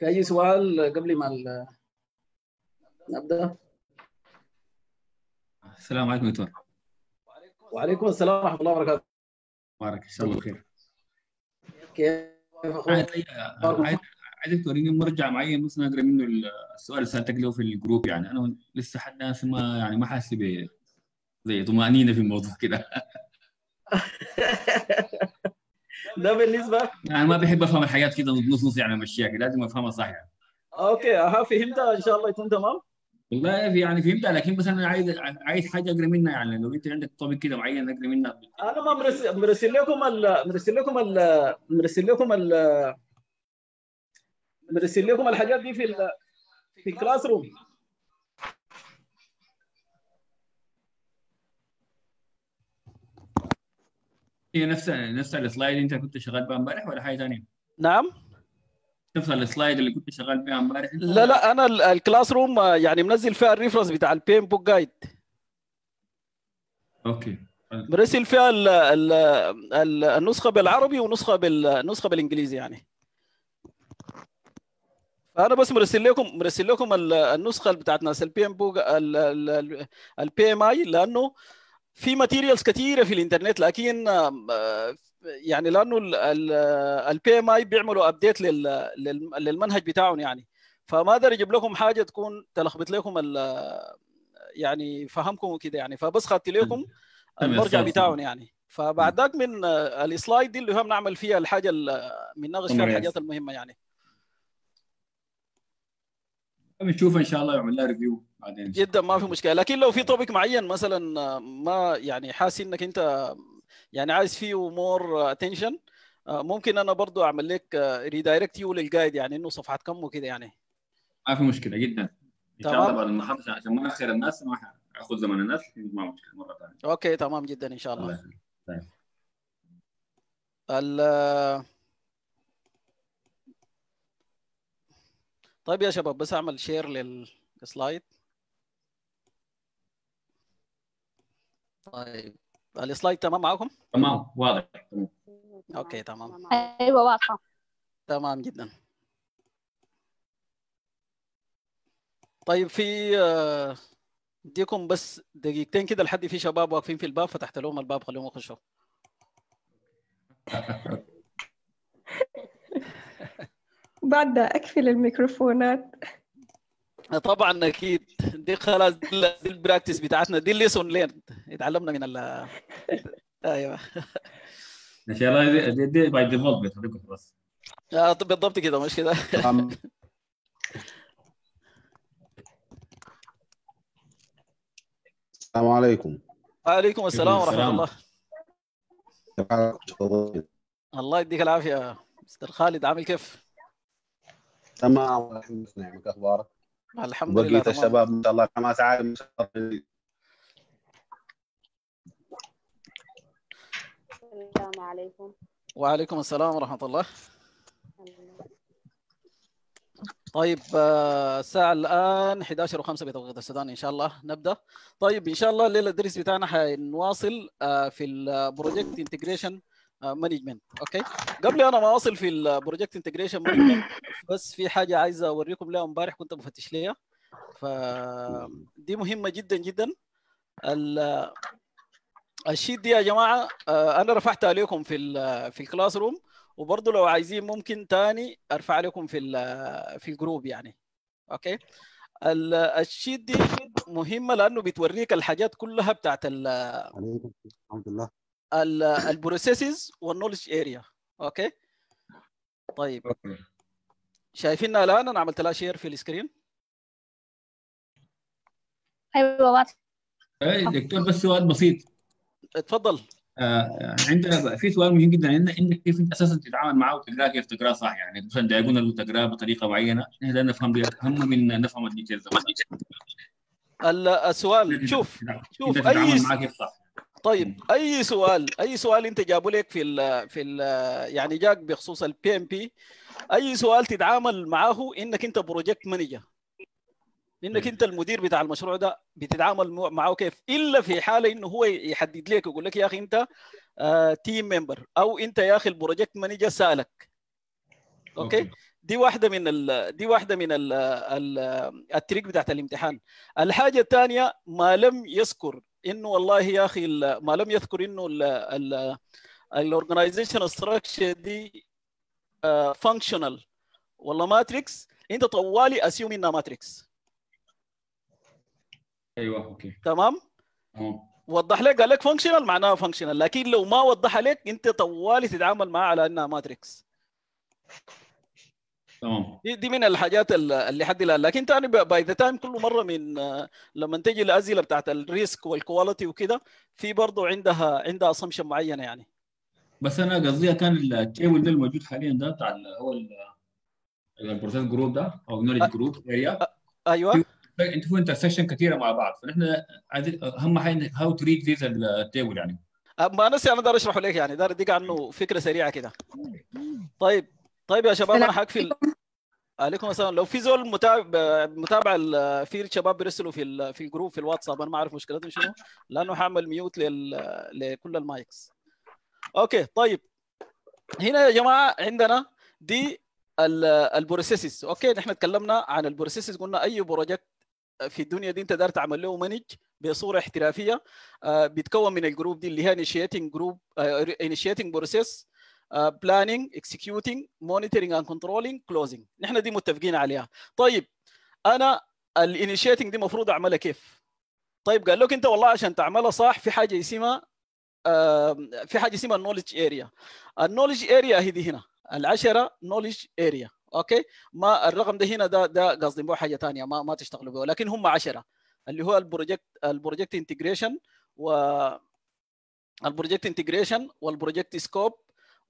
في اي سؤال قبل ما نبدا السلام عليكم دكتور وعليكم السلام ورحمه الله وبركاته بارك ان شاء الله بخير كيف اخوك عايزك توريني مرجع معين بس انا اقرا منه السؤال اللي سالتك له في الجروب يعني انا لسه حد ما يعني ما حاسس زي طمأنينة في الموضوع كده ده بالنسبة يعني ما بحب افهم الحاجات كده نص نص يعني امشيها كده لازم افهمها صح يعني اوكي اها فهمتها ان شاء الله يكون تمام والله يعني فهمتها لكن بس انا عايز عايز حاجه اقرا منها يعني لو انت عندك توبيك كده معين اقرا منها انا ما مرسل, مرسل لكم ال مرسل لكم ال مرسل لكم ال مرسل لكم الحاجات دي في ال في الكلاس روم هي نفس نفس السلايد انت كنت شغال بها امبارح ولا حاجه ثانيه؟ نعم نفس السلايد اللي كنت شغال بها امبارح لا لا انا الكلاس روم آه، يعني منزل فيها الريفرنس بتاع البين بوك جايد اوكي برسل فيها الـ الـ الـ النسخه بالعربي ونسخه بالنسخه بالانجليزي يعني انا بس مرسل لكم مرسل لكم النسخه بتاعت ناس البي ام بوك البي ام اي لانه في ماتيريالز كثيره في الانترنت لكن آه، يعني لانه البي ام اي بيعملوا ابديت للمنهج بتاعهم يعني فما اقدر اجيب لكم حاجه تكون تلخبط لكم آه، يعني فهمكم وكذا يعني فبس خدت لكم المرجع بتاعهم يعني فبعد ذاك من آه، السلايد دي اللي هم نعمل فيها الحاجه من بنناقش فيها الحاجات المهمه يعني بنشوف ان شاء الله يعمل لها ريفيو بعدين جدا ما في مشكله لكن لو في توبيك معين مثلا آه، ما يعني حاسس انك انت يعني عايز فيه مور اتنشن آه، ممكن انا برضو اعمل لك ريدايركت يو للجايد يعني انه صفحه كم وكده يعني ما في مشكله جدا ان شاء الله بعد عشان ما اخر الناس ما اخذ زمن الناس ما مشكله مره ثانيه اوكي تمام جدا ان شاء الله طيب. ال طيب يا شباب بس اعمل شير للسلايد طيب السلايد تمام معاكم؟ تمام واضح اوكي تمام ايوه واضحه تمام جدا طيب في اديكم آه، بس دقيقتين كده لحد في شباب واقفين في الباب فتحت لهم الباب خليهم يخشوا بعد اقفل الميكروفونات طبعا اكيد دي خلاص دي البراكتس بتاعتنا دي الليسون لين اتعلمنا من ال ايوه ان شاء الله دي, دي باي ديفولت بيتوريكم خلاص آه بالضبط كده مش كده السلام عليكم وعليكم السلام ورحمه الله الله يديك العافيه مستر خالد عامل كيف؟ تمام الحمد لله نعمك اخبارك الحمد لله بقيت الشباب ما شاء الله كما ما الله السلام عليكم وعليكم السلام ورحمة الله طيب آه، الساعة الآن 11 و5 بتوقيت السودان إن شاء الله نبدأ طيب إن شاء الله الليلة الدرس بتاعنا حنواصل آه، في البروجكت انتجريشن مانجمنت آه، اوكي قبل انا ما اصل في البروجكت انتجريشن مانجمنت بس في حاجه عايز اوريكم لها امبارح كنت بفتش ليها فدي مهمه جدا جدا الشيت دي يا جماعه آه، انا رفعتها عليكم في الـ في الكلاس روم وبرضه لو عايزين ممكن تاني ارفع لكم في الـ في الجروب يعني اوكي الشيت دي مهمه لانه بتوريك الحاجات كلها بتاعت ال عليكم البروسيسز والنولج اريا اوكي طيب شايفيننا الان انا عملت لها شير في السكرين ايوه واضح اي دكتور بس سؤال بسيط اتفضل آه عندنا في سؤال مهم جدا عندنا انك كيف انت اساسا تتعامل معاه وتقراه كيف تقراه صح يعني مثلا اللي وتقراه بطريقه معينه احنا نفهم نفهم اهم من نفهم الديتيلز السؤال شوف شوف اي معاه كيف صح طيب اي سؤال اي سؤال انت جابوا لك في الـ في الـ يعني جاك بخصوص البي ام بي اي سؤال تتعامل معاه انك انت بروجكت مانجر انك انت المدير بتاع المشروع ده بتتعامل معه كيف الا في حاله انه هو يحدد لك يقول لك يا اخي انت تيم آه، ممبر او انت يا اخي البروجكت مانجر سالك اوكي, دي واحده من الـ دي واحده من الـ الـ التريك بتاعت الامتحان الحاجه الثانيه ما لم يذكر انه والله يا اخي ما لم يذكر انه الاورجنايزيشن ستراكشر دي فانكشنال ولا ماتريكس انت طوالي اسيوم انها ماتريكس ايوه اوكي تمام وضح لك قال لك فانكشنال معناها فانكشنال لكن لو ما وضح لك انت طوالي تتعامل معها على انها ماتريكس تمام دي, دي من الحاجات اللي حد الان لكن ثاني باي ذا تايم كل مره من آه، لما تجي الاسئله بتاعت الريسك والكواليتي وكده في برضه عندها عندها اسامبشن معينه يعني بس انا قصدي كان التيبل ده الموجود حاليا ده بتاع هو البروسيس جروب ده او نولج جروب اريا ايوه انت في انترسكشن كثيره مع بعض فنحن اهم حاجه هاو تو ريد ذيس التيبل يعني ما نسي انا دار اشرحه لك يعني دار اديك عنه طيب. فكره سريعه كده طيب طيب يا شباب انا حكفي عليكم السلام لو في زول متابع متابع في شباب بيرسلوا في في الجروب في الواتساب انا ما اعرف مشكلتهم شنو لانه حاعمل ميوت لكل المايكس اوكي طيب هنا يا جماعه عندنا دي البروسيسز اوكي نحن تكلمنا عن البروسيسز قلنا اي بروجكت في الدنيا دي انت دار تعمل له مانج بصوره احترافيه آه، بيتكون من الجروب دي اللي هي انيشيتنج جروب انيشيتنج بروسيس بلاننج اكسكيوتنج مونيتورنج اند كنترولنج كلوزنج نحن دي متفقين عليها طيب انا الانيشيتنج دي المفروض اعملها كيف طيب قال لك انت والله عشان تعملها صح في حاجه اسمها في حاجه اسمها النولج اريا النولج اريا هي دي هنا العشره نولج اريا اوكي ما الرقم ده هنا ده ده قصدي مو حاجه ثانيه ما ما تشتغلوا به ولكن هم عشرة اللي هو البروجكت البروجكت انتجريشن و البروجكت انتجريشن والبروجكت سكوب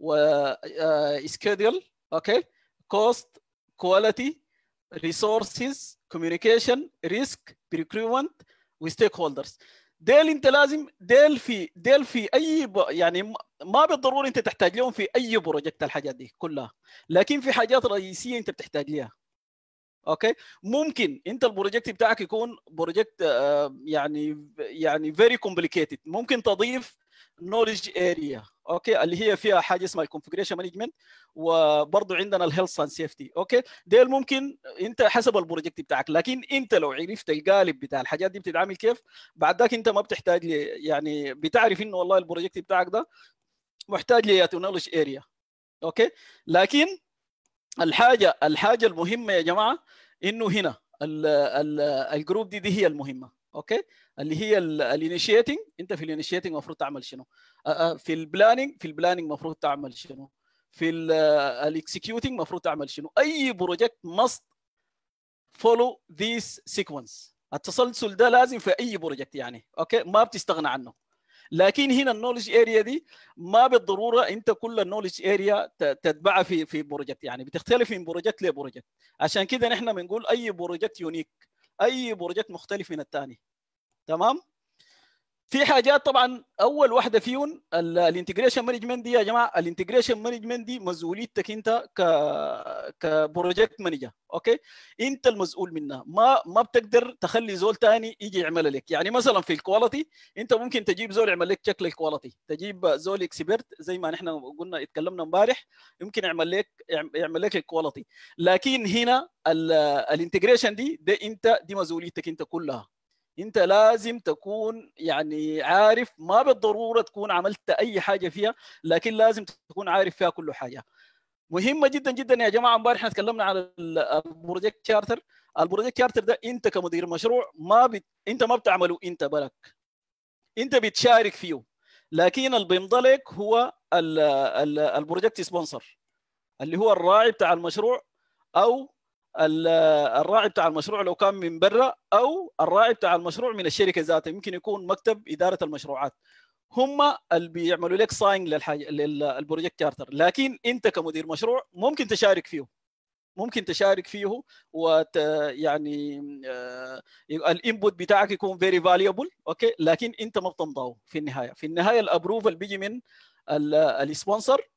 وسكيدول اوكي كوست كواليتي ريسورسز كوميونيكيشن ريسك بريكرومنت وستيك هولدرز ديل انت لازم ديل في ديل في اي يعني ما بالضروره انت تحتاج لهم في اي بروجكت الحاجات دي كلها لكن في حاجات رئيسيه انت بتحتاج لها اوكي ممكن انت البروجكت بتاعك يكون بروجكت آه، يعني يعني فيري كومبليكيتد ممكن تضيف نولج اريا اوكي اللي هي فيها حاجه اسمها الكونفجريشن مانجمنت وبرضه عندنا الهيلث اند سيفتي اوكي ديل ممكن انت حسب البروجكت بتاعك لكن انت لو عرفت القالب بتاع الحاجات دي بتتعامل كيف بعد ذاك انت ما بتحتاج لي يعني بتعرف انه والله البروجكت بتاعك ده محتاج لي نولج اريا اوكي لكن الحاجه الحاجه المهمه يا جماعه انه هنا الجروب دي دي هي المهمه اوكي اللي هي الانيشيتنج انت في الانيشيتنج المفروض تعمل شنو في البلاننج في البلاننج المفروض تعمل شنو في الاكسكيوتنج المفروض تعمل شنو اي بروجكت ماست فولو ذيس سيكونس التسلسل ده لازم في اي بروجكت يعني اوكي ما بتستغنى عنه لكن هنا النولج اريا دي ما بالضروره انت كل النولج اريا تتبعها في في بروجكت يعني بتختلف من بروجكت لبروجكت عشان كده نحن بنقول اي بروجكت يونيك اي بروجكت مختلف من الثاني تمام في حاجات طبعا اول واحده فيهم الانتجريشن مانجمنت دي يا جماعه الانتجريشن مانجمنت دي مسؤوليتك انت ك كبروجكت مانجر اوكي انت المسؤول منها ما ما بتقدر تخلي زول ثاني يجي يعمل لك يعني مثلا في الكواليتي انت ممكن تجيب زول يعمل لك شكل الكواليتي تجيب زول اكسبيرت زي ما نحن قلنا اتكلمنا امبارح يمكن يعمل لك يعمل لك الكواليتي لكن هنا الانتجريشن دي ده انت دي مسؤوليتك انت كلها انت لازم تكون يعني عارف ما بالضروره تكون عملت اي حاجه فيها لكن لازم تكون عارف فيها كل حاجه مهمه جدا جدا يا جماعه امبارح احنا تكلمنا على البروجكت شارتر البروجكت شارتر ده انت كمدير مشروع ما بت... انت ما بتعمله انت بلك انت بتشارك فيه لكن اللي بيمضى لك هو البروجكت سبونسر اللي هو الراعي بتاع المشروع او الراعي بتاع المشروع لو كان من برا او الراعي بتاع المشروع من الشركه ذاتها يمكن يكون مكتب اداره المشروعات هم اللي بيعملوا لك ساين للحاجة للبروجكت شارتر لكن انت كمدير مشروع ممكن تشارك فيه ممكن تشارك فيه وت يعني آه، الانبوت بتاعك يكون فيري فاليبل اوكي لكن انت ما بتمضاه في النهايه في النهايه الابروفل بيجي من السبونسر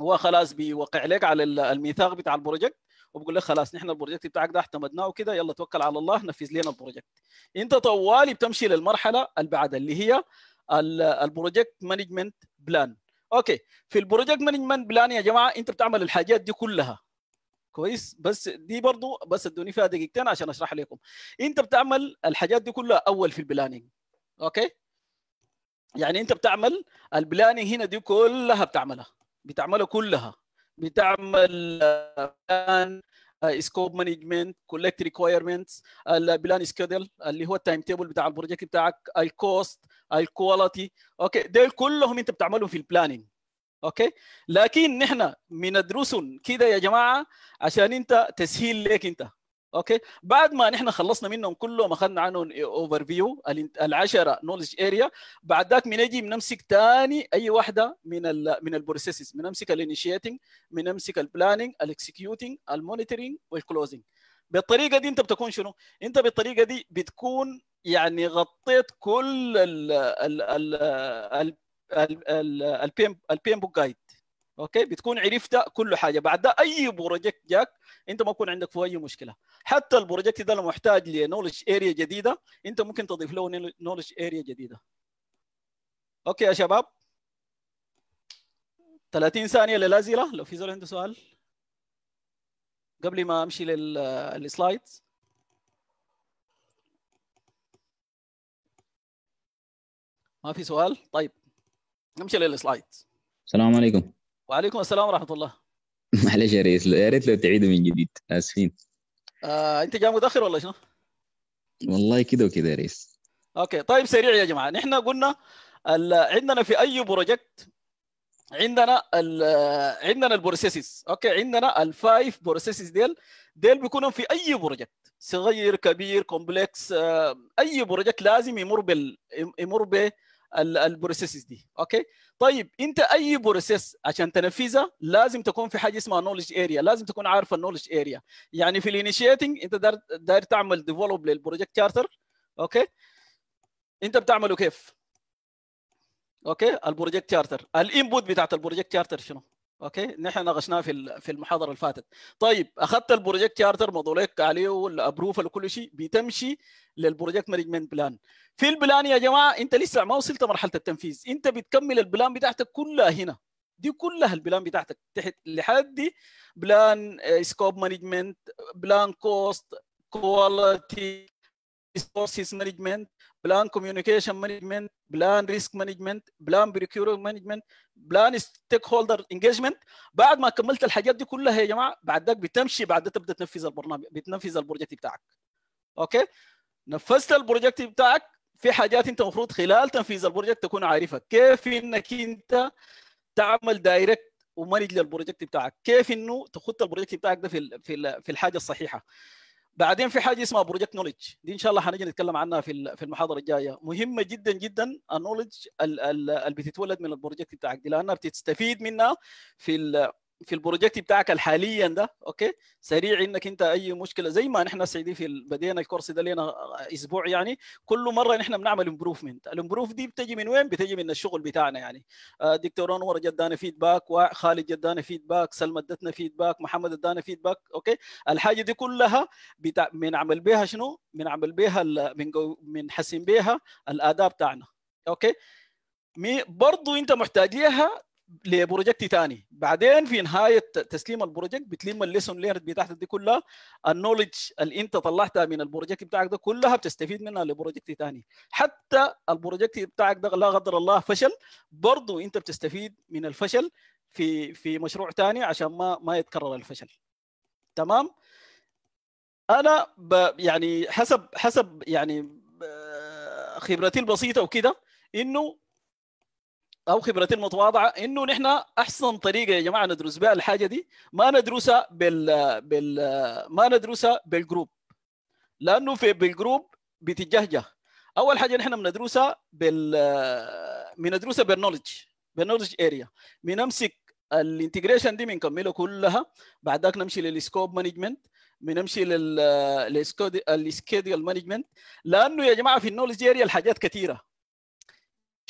هو خلاص بيوقع لك على الميثاق بتاع البروجكت وبقول لك خلاص نحن البروجكت بتاعك ده اعتمدناه وكده يلا توكل على الله نفذ لنا البروجكت انت طوالي بتمشي للمرحله اللي بعدها اللي هي البروجكت مانجمنت بلان اوكي في البروجكت مانجمنت بلان يا جماعه انت بتعمل الحاجات دي كلها كويس بس دي برضو بس ادوني فيها دقيقتين عشان اشرح لكم انت بتعمل الحاجات دي كلها اول في البلانينج اوكي يعني انت بتعمل البلانينج هنا دي كلها بتعملها بتعملها كلها بتعمل بلان سكوب مانجمنت كولكت ريكويرمنتس البلان سكيدل اللي هو التايم تيبل بتاع البروجكت بتاعك الكوست الكواليتي اوكي ديل كلهم انت بتعملهم في البلاننج اوكي لكن نحن بندرسهم كده يا جماعه عشان انت تسهيل لك انت اوكي بعد ما نحن خلصنا منهم كلهم اخذنا عنهم اوفر فيو العشره نولج اريا بعد ذاك بنجي بنمسك ثاني اي واحده من ال من البروسيسز بنمسك الانيشيتنج بنمسك البلاننج الاكسكيوتنج المونيتورنج والكلوزنج بالطريقه دي انت بتكون شنو؟ انت بالطريقه دي بتكون يعني غطيت كل ال ال ال البيم البين بوك جايد اوكي بتكون عرفت كل حاجه بعد ده اي بروجكت جاك انت ما يكون عندك فيه اي مشكله حتى البروجكت ده لو محتاج لنولج اريا جديده انت ممكن تضيف له نولج اريا جديده اوكي يا شباب 30 ثانيه للازله لو في زول عنده سؤال قبل ما امشي للسلايد ما في سؤال طيب نمشي للسلايد السلام عليكم وعليكم السلام ورحمه الله معلش يا ريس يا ريت لو تعيدوا من جديد اسفين آه، انت جاي متاخر ولا شنو؟ والله كده وكده يا ريس اوكي طيب سريع يا جماعه نحن قلنا عندنا في اي بروجكت عندنا ال عندنا البروسيسز اوكي عندنا الفايف بروسيسز ديل ديل بيكونوا في اي بروجكت صغير كبير كومبلكس آه، اي بروجكت لازم يمر بال يمر البروسيسز دي اوكي طيب انت اي بروسيس عشان تنفذها لازم تكون في حاجه اسمها نولج اريا لازم تكون عارف النولج اريا يعني في الانيشيتنج انت داير داير تعمل ديفلوب للبروجكت شارتر اوكي انت بتعمله كيف اوكي البروجكت شارتر الانبوت بتاعت البروجكت شارتر شنو اوكي نحن ناقشناه في في المحاضره اللي فاتت طيب اخذت البروجكت شارتر مضوا لك عليه والابروفل وكل شيء بتمشي للبروجكت مانجمنت بلان في البلان يا جماعه انت لسه ما وصلت مرحله التنفيذ انت بتكمل البلان بتاعتك كلها هنا دي كلها البلان بتاعتك تحت لحد دي بلان سكوب مانجمنت بلان كوست كواليتي ريسورسز مانجمنت بلان كوميونيكيشن مانجمنت بلان ريسك مانجمنت بلان بريكيور مانجمنت بلان ستيك هولدر انجيجمنت بعد ما كملت الحاجات دي كلها يا جماعه بعد ذاك بتمشي بعد تبدا تنفذ البرنامج بتنفذ البروجكت بتاعك اوكي نفذت البروجكت بتاعك في حاجات انت المفروض خلال تنفيذ البروجكت تكون عارفها كيف انك انت تعمل دايركت ومانج للبروجكت بتاعك كيف انه تخط البروجكت بتاعك ده في في الحاجه الصحيحه بعدين في حاجه اسمها بروجكت نولج دي ان شاء الله حنجي نتكلم عنها في في المحاضره الجايه مهمه جدا جدا النولج اللي بتتولد من البروجكت بتاعك دي لانها بتستفيد منها في في البروجكت بتاعك حاليا ده اوكي سريع انك انت اي مشكله زي ما نحن سعيدين في بدينا الكورس ده لنا اسبوع يعني كل مره نحن بنعمل امبروفمنت الامبروف دي بتجي من وين بتجي من الشغل بتاعنا يعني آه، دكتور انور جدانا فيدباك وخالد جدانا فيدباك سلمى ادتنا فيدباك محمد ادانا فيدباك اوكي الحاجه دي كلها بتاع بنعمل بها شنو بنعمل بها بنحسن بها الاداء بتاعنا اوكي برضو انت محتاج لبروجكت ثاني بعدين في نهايه تسليم البروجكت بتلم الليسون ليرد بتاعتك دي كلها النولج اللي انت طلعتها من البروجكت بتاعك ده كلها بتستفيد منها لبروجكت ثاني حتى البروجكت بتاعك ده لا قدر الله فشل برضه انت بتستفيد من الفشل في في مشروع ثاني عشان ما ما يتكرر الفشل تمام انا ب يعني حسب حسب يعني آه، خبرتي البسيطه وكده انه او خبرتي المتواضعه انه نحن احسن طريقه يا جماعه ندرس بها الحاجه دي ما ندرسها بال بال ما ندرسها بالجروب لانه في بالجروب بتجهجه اول حاجه نحن بندرسها بال بندرسها بالنولج بالنولج اريا بنمسك الانتجريشن دي بنكملها كلها بعدك نمشي للسكوب مانجمنت بنمشي للسكيدول مانجمنت لانه يا جماعه في النولج اريا الحاجات كثيره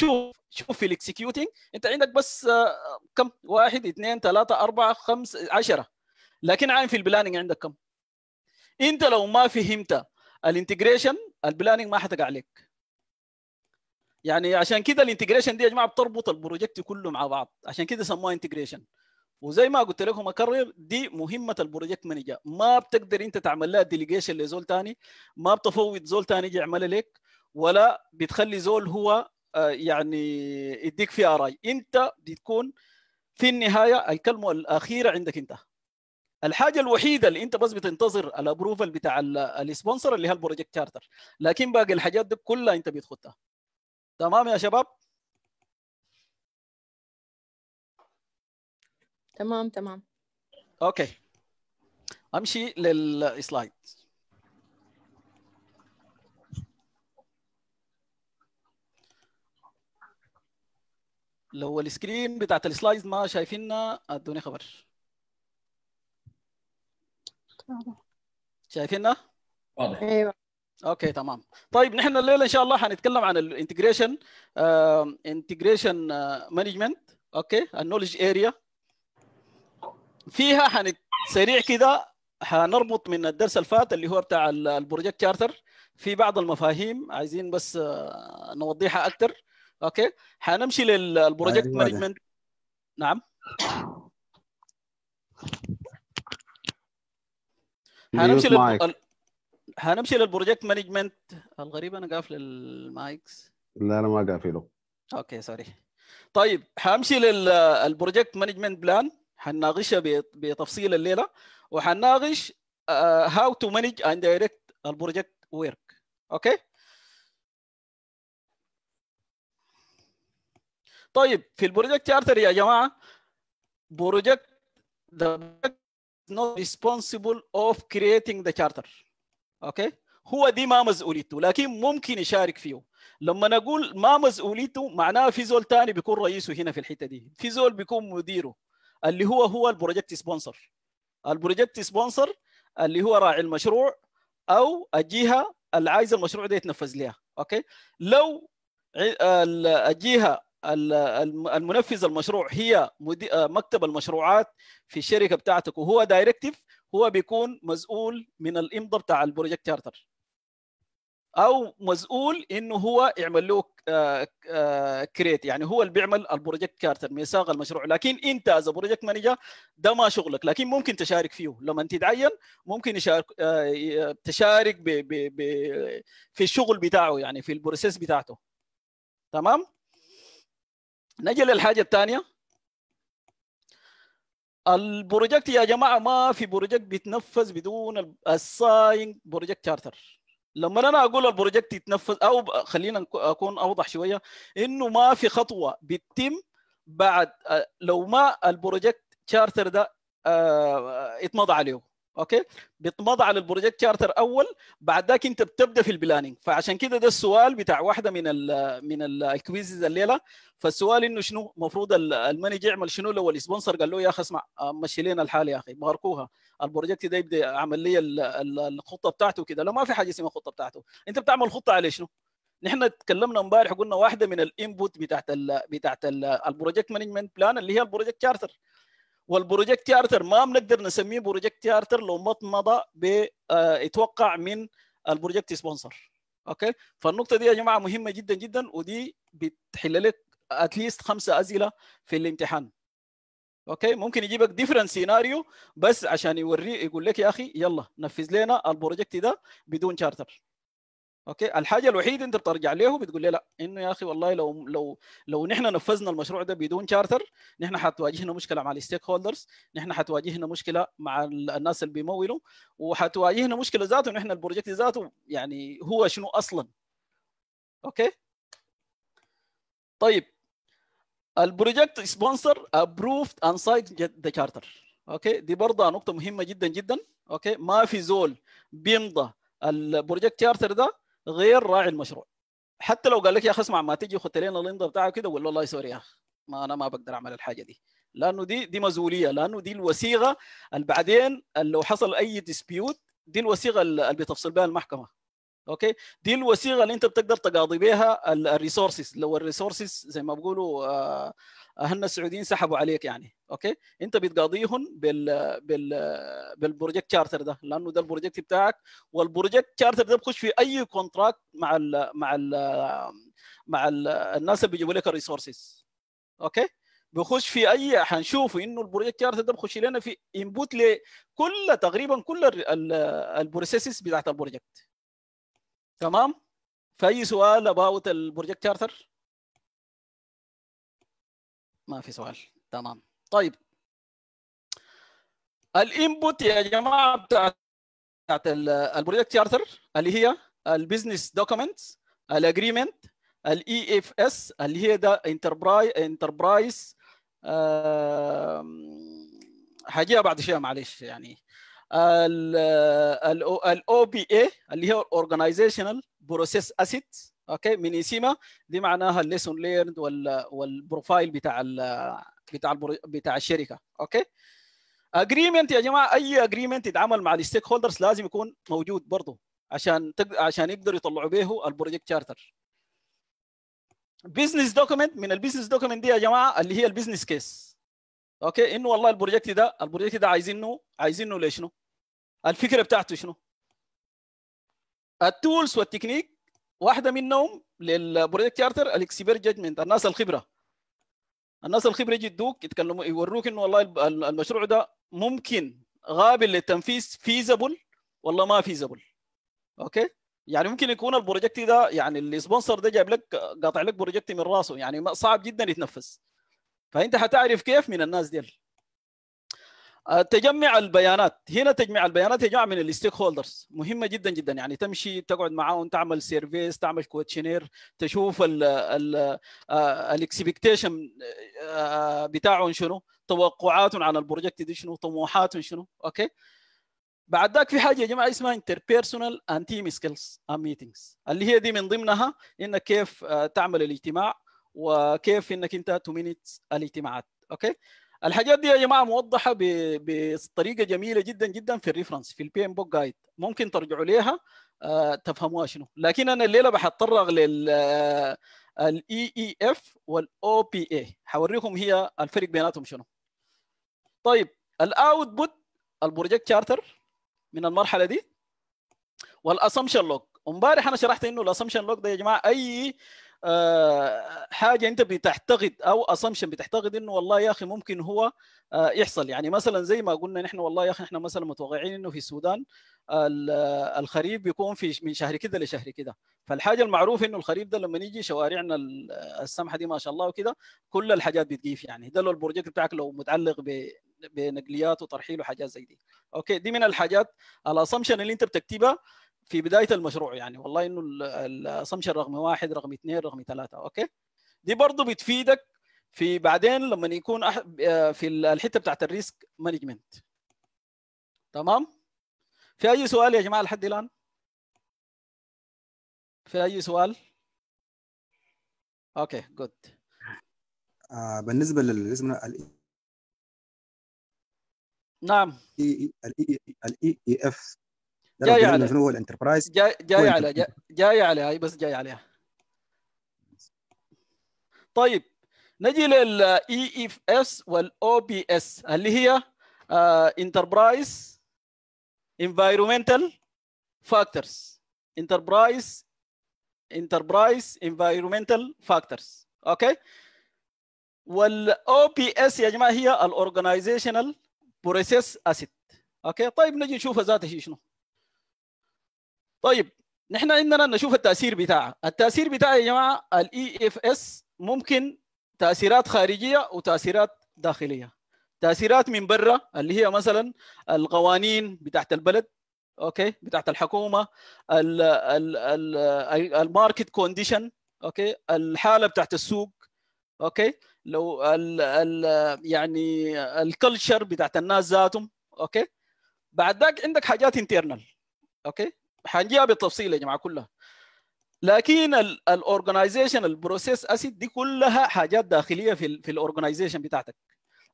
شوف شوف في الاكسكيوتنج انت عندك بس آه، كم واحد اثنين ثلاثة أربعة خمس عشرة لكن عايم في البلاننج عندك كم انت لو ما فهمت الانتجريشن البلاننج ما حتقع عليك يعني عشان كده الانتجريشن دي يا جماعه بتربط البروجكت كله مع بعض عشان كده سموها انتجريشن وزي ما قلت لكم اكرر دي مهمه البروجكت مانجر ما بتقدر انت تعمل لها ديليجيشن لزول ثاني ما بتفوض زول ثاني يجي يعملها لك ولا بتخلي زول هو آه، يعني يديك فيها راي انت بتكون في النهايه الكلمه الاخيره عندك انت الحاجه الوحيده اللي انت بس بتنتظر الابروفل بتاع السبونسر اللي هي البروجكت تشارتر لكن باقي الحاجات دي كلها انت بتخطها تمام يا شباب تمام تمام اوكي امشي للسلايد لو هو السكرين بتاعت السلايد ما شايفيننا ادوني خبر شايفيننا؟ واضح ايوه اوكي تمام طيب نحن الليله ان شاء الله حنتكلم عن الانتجريشن انتجريشن مانجمنت اوكي النولج اريا فيها حنت سريع كده حنربط من الدرس الفات اللي هو بتاع البروجكت شارتر في بعض المفاهيم عايزين بس آه، نوضحها اكثر اوكي حنمشي للبروجكت أيوة مانجمنت نعم حنمشي لل... حنمشي للبروجكت مانجمنت الغريب انا قافل المايكس لا انا ما قافله اوكي سوري طيب حامشي للبروجكت مانجمنت بلان حناقشها بتفصيل الليله وحناقش هاو تو مانج اند دايركت البروجكت ويرك اوكي طيب في البروجكت ارتري يا جماعه بروجكت ذا نو ريسبونسبل اوف كرييتنج ذا تشارتر اوكي هو دي ما مسؤوليته لكن ممكن يشارك فيه لما نقول ما مسؤوليته معناها في زول ثاني بيكون رئيسه هنا في الحته دي في زول بيكون مديره اللي هو هو البروجكت سبونسر البروجكت سبونسر اللي هو راعي المشروع او الجهه اللي عايزه المشروع ده يتنفذ ليها اوكي لو الجهه المنفذ المشروع هي آه، مكتب المشروعات في الشركه بتاعتك وهو دايركتيف هو بيكون مسؤول من الامضاء بتاع البروجكت تشارتر او مسؤول انه هو يعمل له كريت آه، آه، يعني هو اللي بيعمل البروجكت كارتر ميثاق المشروع لكن انت از بروجكت مانجر ده ما شغلك لكن ممكن تشارك فيه لما تتعين ممكن يشارك تشارك في الشغل بتاعه يعني في البروسيس بتاعته تمام نجي للحاجه الثانيه البروجكت يا جماعه ما في بروجكت بيتنفذ بدون الساين بروجكت شارتر لما انا اقول البروجكت يتنفذ او خلينا اكون اوضح شويه انه ما في خطوه بتتم بعد لو ما البروجكت شارتر ده آه، آه، اتمضى عليه اوكي بيتمضى على البروجكت شارتر اول بعد ذاك انت بتبدا في البلاننج فعشان كده ده السؤال بتاع واحده من ال من الكويزز الليله فالسؤال انه شنو المفروض المانج يعمل شنو لو السبونسر قال له يا اخي اسمع آه، مشي لنا الحال يا اخي باركوها البروجكت ده يبدا عمل لي الخطه بتاعته كده لا ما في حاجه اسمها خطه بتاعته انت بتعمل خطه على شنو؟ نحن تكلمنا امبارح قلنا واحده من الانبوت بتاعت الـ بتاعت البروجكت مانجمنت بلان اللي هي البروجكت شارتر والبروجكت ارتر ما بنقدر نسميه بروجكت ارتر لو ما مضى بيتوقع آه، من البروجكت سبونسر اوكي فالنقطه دي يا جماعه مهمه جدا جدا ودي بتحل لك اتليست خمسه اسئله في الامتحان اوكي ممكن يجيبك ديفرنت سيناريو بس عشان يوري يقول لك يا اخي يلا نفذ لنا البروجكت ده بدون شارتر اوكي الحاجه الوحيده انت بترجع له بتقول لي لا انه يا اخي والله لو لو لو نحن نفذنا المشروع ده بدون شارتر نحن حتواجهنا مشكله مع الستيك هولدرز نحن حتواجهنا مشكله مع الناس اللي بيمولوا وحتواجهنا مشكله ذاته نحن البروجكت ذاته يعني هو شنو اصلا اوكي طيب البروجكت سبونسر ابروفد ان سايد ذا شارتر اوكي دي برضه نقطه مهمه جدا جدا اوكي ما في زول بيمضى البروجكت شارتر ده غير راعي المشروع حتى لو قال لك يا اخي اسمع ما تجي خذ لنا الانضه بتاعك كده ولا والله سوري يا اخي ما انا ما بقدر اعمل الحاجه دي لانه دي دي مسؤوليه لانه دي الوثيقه اللي بعدين لو حصل اي ديسبيوت دي الوثيقه اللي بتفصل بها المحكمه اوكي دي الوثيقه اللي انت بتقدر تقاضي بها الريسورسز لو الريسورسز زي ما بيقولوا آه، هن السعوديين سحبوا عليك يعني اوكي انت بتقاضيهم بال بال بالبروجكت شارتر ده لانه ده البروجكت بتاعك والبروجكت شارتر ده بخش في اي كونتراكت مع الـ مع الـ مع الـ الناس اللي بيجيبوا لك الريسورسز اوكي بخش في اي حنشوف انه البروجكت شارتر ده بخش لنا في انبوت لكل تقريبا كل البروسيسز بتاعت البروجكت تمام فاي سؤال اباوت البروجكت شارتر؟ ما في سؤال تمام طيب الانبوت يا جماعه بتاعت البروجكت شارتر اللي هي البيزنس دوكيمنت الاجريمنت الاي اف اس اللي هي ده انتربرايز انتربرايز حاجه بعد شويه معلش يعني الاو بي اي اللي هي الاورجنايزيشنال بروسيس اسيتس اوكي من انسيما دي معناها الليسون ليرند والبروفايل بتاع بتاع بتاع الشركه اوكي اجريمنت يا جماعه اي اجريمنت يتعامل مع الستيك هولدرز لازم يكون موجود برضه عشان عشان يقدروا يطلعوا به البروجكت شارتر بزنس دوكيمنت من البزنس دوكيمنت دي يا جماعه اللي هي البزنس كيس اوكي انه والله البروجكت ده البروجكت ده عايزينه عايزينه ليش شنو الفكره بتاعته شنو التولز والتكنيك واحده منهم للبروجكت شارتر الاكسبير جادجمنت الناس الخبره الناس الخبره يجي يدوك يتكلموا يوروك انه والله المشروع ده ممكن غابل للتنفيذ فيزبل والله ما فيزبل اوكي يعني ممكن يكون البروجكت ده يعني السبونسر ده جايب لك قاطع لك بروجكت من راسه يعني صعب جدا يتنفس فانت حتعرف كيف من الناس ديل آه، تجمع البيانات هنا تجمع البيانات يا جماعه من الستيك هولدرز مهمه جدا جدا يعني تمشي تقعد معاهم تعمل سيرفيس تعمل كوتشنير تشوف الاكسبكتيشن آه، آه، بتاعهم شنو توقعاتهم عن البروجكت دي شنو طموحاتهم شنو اوكي بعد ذاك في حاجه يا جماعه اسمها interpersonal and team skills and meetings اللي هي دي من ضمنها انك كيف تعمل الاجتماع وكيف انك انت تمينت الاجتماعات اوكي الحاجات دي يا جماعه موضحه بطريقه جميله جدا جدا في الريفرنس في البي ام بوك جايد ممكن ترجعوا ليها آه، تفهموها شنو لكن انا الليله بحتطرق لل الاي اي اف والاو بي اي حوريكم هي الفرق بيناتهم شنو طيب الاوتبوت البروجكت شارتر من المرحله دي والاسامشن لوك امبارح انا شرحت انه الاسامشن لوك ده يا جماعه اي آه، حاجه انت بتعتقد او اسامبشن بتعتقد انه والله يا اخي ممكن هو آه، يحصل يعني مثلا زي ما قلنا نحن والله يا اخي نحن مثلا متوقعين انه في السودان الخريف بيكون في من شهر كده لشهر كده فالحاجه المعروفة انه الخريف ده لما يجي شوارعنا السمحه دي ما شاء الله وكده كل الحاجات بتجيف يعني ده لو البروجكت بتاعك لو متعلق ب بنقليات وترحيل وحاجات زي دي اوكي دي من الحاجات الاسامبشن اللي انت بتكتبها في بدايه المشروع يعني والله انه الاسامشن رقم واحد رقم اثنين رقم ثلاثه اوكي دي برضو بتفيدك في بعدين لما يكون في الحته بتاعت الريسك مانجمنت تمام في اي سؤال يا جماعه لحد الان في اي سؤال اوكي جود بالنسبه للاسم نعم الاي اي اف جاي على شنو هو الانتربرايز جاي جاي جاي عليه هاي بس جاي عليها طيب نجي للاي اف e اس والاو بي اس اللي هي انتربرايز انفايرومنتال فاكتورز انتربرايز انتربرايز انفايرومنتال فاكتورز اوكي والاو بي اس يا جماعه هي الاورجنايزيشنال بروسيس اسيت اوكي طيب نجي نشوف ذاتها شنو طيب نحن عندنا نشوف التاثير بتاعها التاثير بتاعها يا جماعه الاي اف e اس ممكن تاثيرات خارجيه وتاثيرات داخليه تاثيرات من برا اللي هي مثلا القوانين بتاعت البلد اوكي بتاعت الحكومه ال ال ال الماركت كونديشن اوكي الحاله بتاعت السوق اوكي لو ال ال يعني الكلتشر بتاعت الناس ذاتهم اوكي بعد ذاك عندك حاجات انترنال اوكي حنجيها بالتفصيل يا جماعه كلها لكن الاورجنايزيشن البروسيس اسيد دي كلها حاجات داخليه في الاورجنايزيشن بتاعتك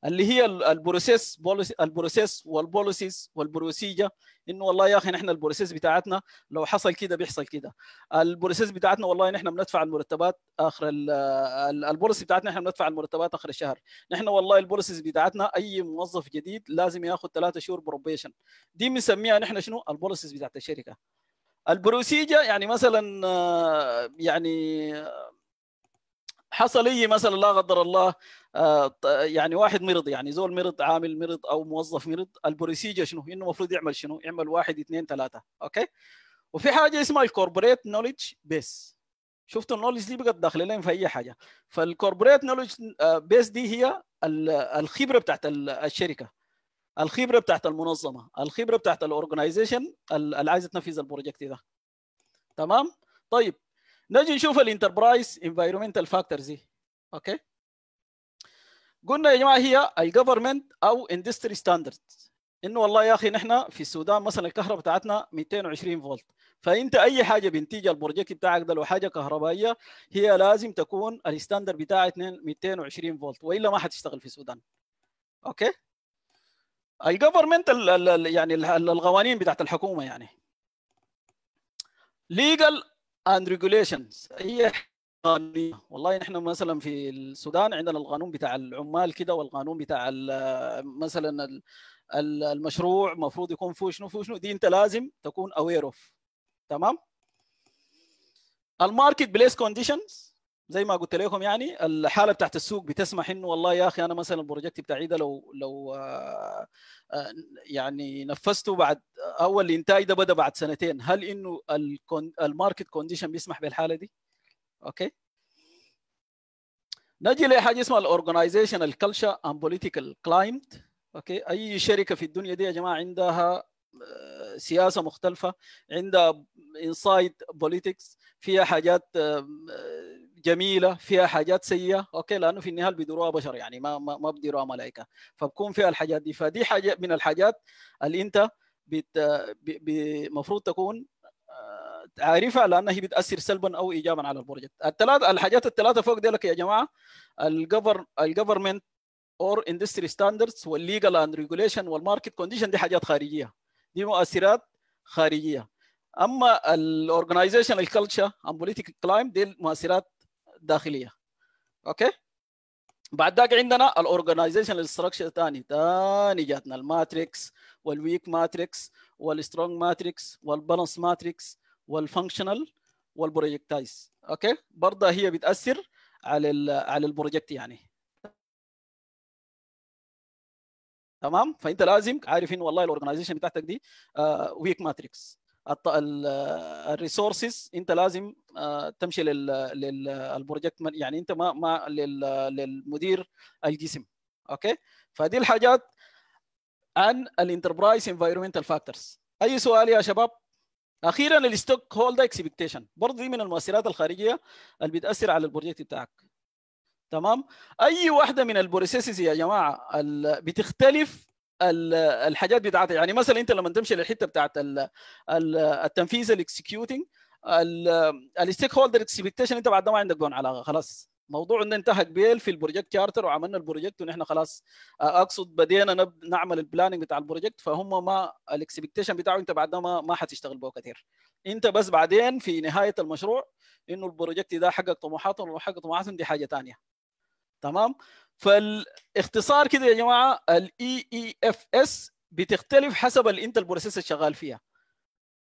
اللي هي البروسيس البروسيس والبوليسيز والبروسيجر انه والله يا اخي نحن البروسيس بتاعتنا لو حصل كده بيحصل كده البروسيس بتاعتنا والله نحن بندفع المرتبات اخر البوليسي بتاعتنا نحن بندفع المرتبات اخر الشهر نحن والله البوليسيز بتاعتنا اي موظف جديد لازم ياخذ ثلاثة شهور بروبيشن دي بنسميها نحن شنو البوليسيز بتاعت الشركه البروسيجر يعني مثلا آه، يعني حصل لي مثلا لا قدر الله آه، يعني واحد مرض يعني زول مرض عامل مرض او موظف مرض البروسيجر شنو انه المفروض يعمل شنو يعمل واحد اثنين ثلاثه اوكي وفي حاجه اسمها الكوربريت نوليدج بيس شفتوا النولج دي بقت داخله لهم في اي حاجه فالكوربريت نولج بيس دي هي الخبره بتاعت الشركه الخبره بتاعت المنظمه الخبره بتاعت الاورجنايزيشن اللي عايزه تنفذ البروجكت ده تمام طيب نجي نشوف الانتربرايز انفايرمنتال فاكتورز دي اوكي قلنا يا جماعه هي الجفرمنت او اندستري ستاندرد انه والله يا اخي نحن في السودان مثلا الكهرباء بتاعتنا 220 فولت فانت اي حاجه بينتجها البروجكت بتاعك ده لو حاجه كهربائيه هي لازم تكون الستاندر بتاعها 220 فولت والا ما حتشتغل في السودان اوكي الجفرمنت يعني القوانين بتاعت الحكومه يعني ليجل اند ريجوليشنز هي قانونيه والله نحن مثلا في السودان عندنا القانون بتاع العمال كده والقانون بتاع مثلا المشروع المفروض يكون فيه شنو فيه شنو دي انت لازم تكون اوير اوف تمام الماركت بليس كونديشنز زي ما قلت لكم يعني الحاله بتاعت السوق بتسمح انه والله يا اخي انا مثلا البروجكت بتاعي ده لو لو آه، آه، يعني نفذته بعد اول انتاج ده بدا بعد سنتين هل انه الماركت كونديشن بيسمح بالحاله دي؟ اوكي نجي لحاجه اسمها الاورجنايزيشن الكلتشر اند بوليتيكال كلايمت اوكي اي شركه في الدنيا دي يا جماعه عندها آه، سياسه مختلفه عندها انسايد بوليتكس فيها حاجات جميله فيها حاجات سيئه اوكي لانه في النهايه بيديروها بشر يعني ما ما, ما بيديروها ملائكه فبكون فيها الحاجات دي فدي حاجه من الحاجات اللي انت المفروض تكون آه، عارفها لانها هي بتاثر سلبا او ايجابا على البروجكت الثلاثه الحاجات الثلاثه فوق ديلك يا جماعه الجفر الجفرمنت اور اندستري ستاندردز والليجل اند ريجوليشن والماركت كونديشن دي حاجات خارجيه دي مؤثرات خارجيه اما الاورجنايزيشن الكلتشر اند بوليتيك كلايم دي مؤثرات داخليه اوكي بعد ذاك عندنا الاورجنايزيشن الاستراكشر ثاني ثاني جاتنا الماتريكس والويك ماتريكس والسترونج ماتريكس والبالانس ماتريكس والفانكشنال والبروجكتايز اوكي برضه هي بتاثر على على البروجكت يعني تمام فانت لازم عارف والله الاورجنايزيشن بتاعتك دي ويك آه، ماتريكس الريسورسز انت لازم آه، تمشي للبروجكت يعني انت ما ما للمدير الجسم اوكي فدي الحاجات عن الانتربرايز انفايرمنتال فاكتورز اي سؤال يا شباب اخيرا الستوك هولد اكسبكتيشن برضه دي من المؤثرات الخارجيه اللي بتاثر على البروجكت بتاعك تمام اي واحده من البروسيسز يا جماعه بتختلف الحاجات بتاعتها يعني مثلا انت لما تمشي للحته بتاعت التنفيذ الاكسكيوتنج الستيك هولدر اكسبكتيشن انت بعد ما عندك بون علاقه خلاص موضوع ان انتهى قبيل في البروجكت شارتر وعملنا البروجكت ونحن خلاص آه، اقصد بدينا نعمل البلاننج بتاع البروجكت فهم ما الاكسبكتيشن بتاعه انت بعد ما ما حتشتغل به كثير انت بس بعدين في نهايه المشروع انه البروجكت ده حقق طموحاتهم وحقق طموحاتهم دي حاجه ثانيه تمام فالاختصار كده يا جماعه الاي اي اف اس بتختلف حسب اللي انت البروسيس شغال فيها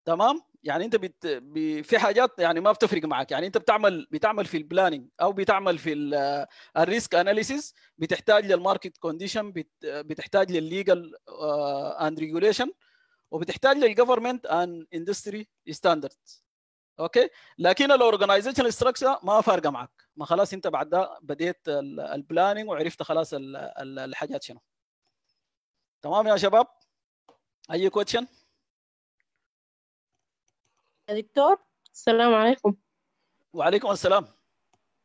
تمام يعني انت بت... ب... في حاجات يعني ما بتفرق معك يعني انت بتعمل بتعمل في البلاننج او بتعمل في الريسك اناليسيس بتحتاج للماركت كونديشن بت... بتحتاج للليجل اند ريجوليشن وبتحتاج للجفرمنت اند اندستري ستاندردز اوكي لكن الاورجنايزيشن ستراكشر ما فارقه معك ما خلاص انت بعد ده بديت البلاننج وعرفت خلاص الحاجات شنو تمام يا شباب اي كوتشن يا دكتور السلام عليكم وعليكم السلام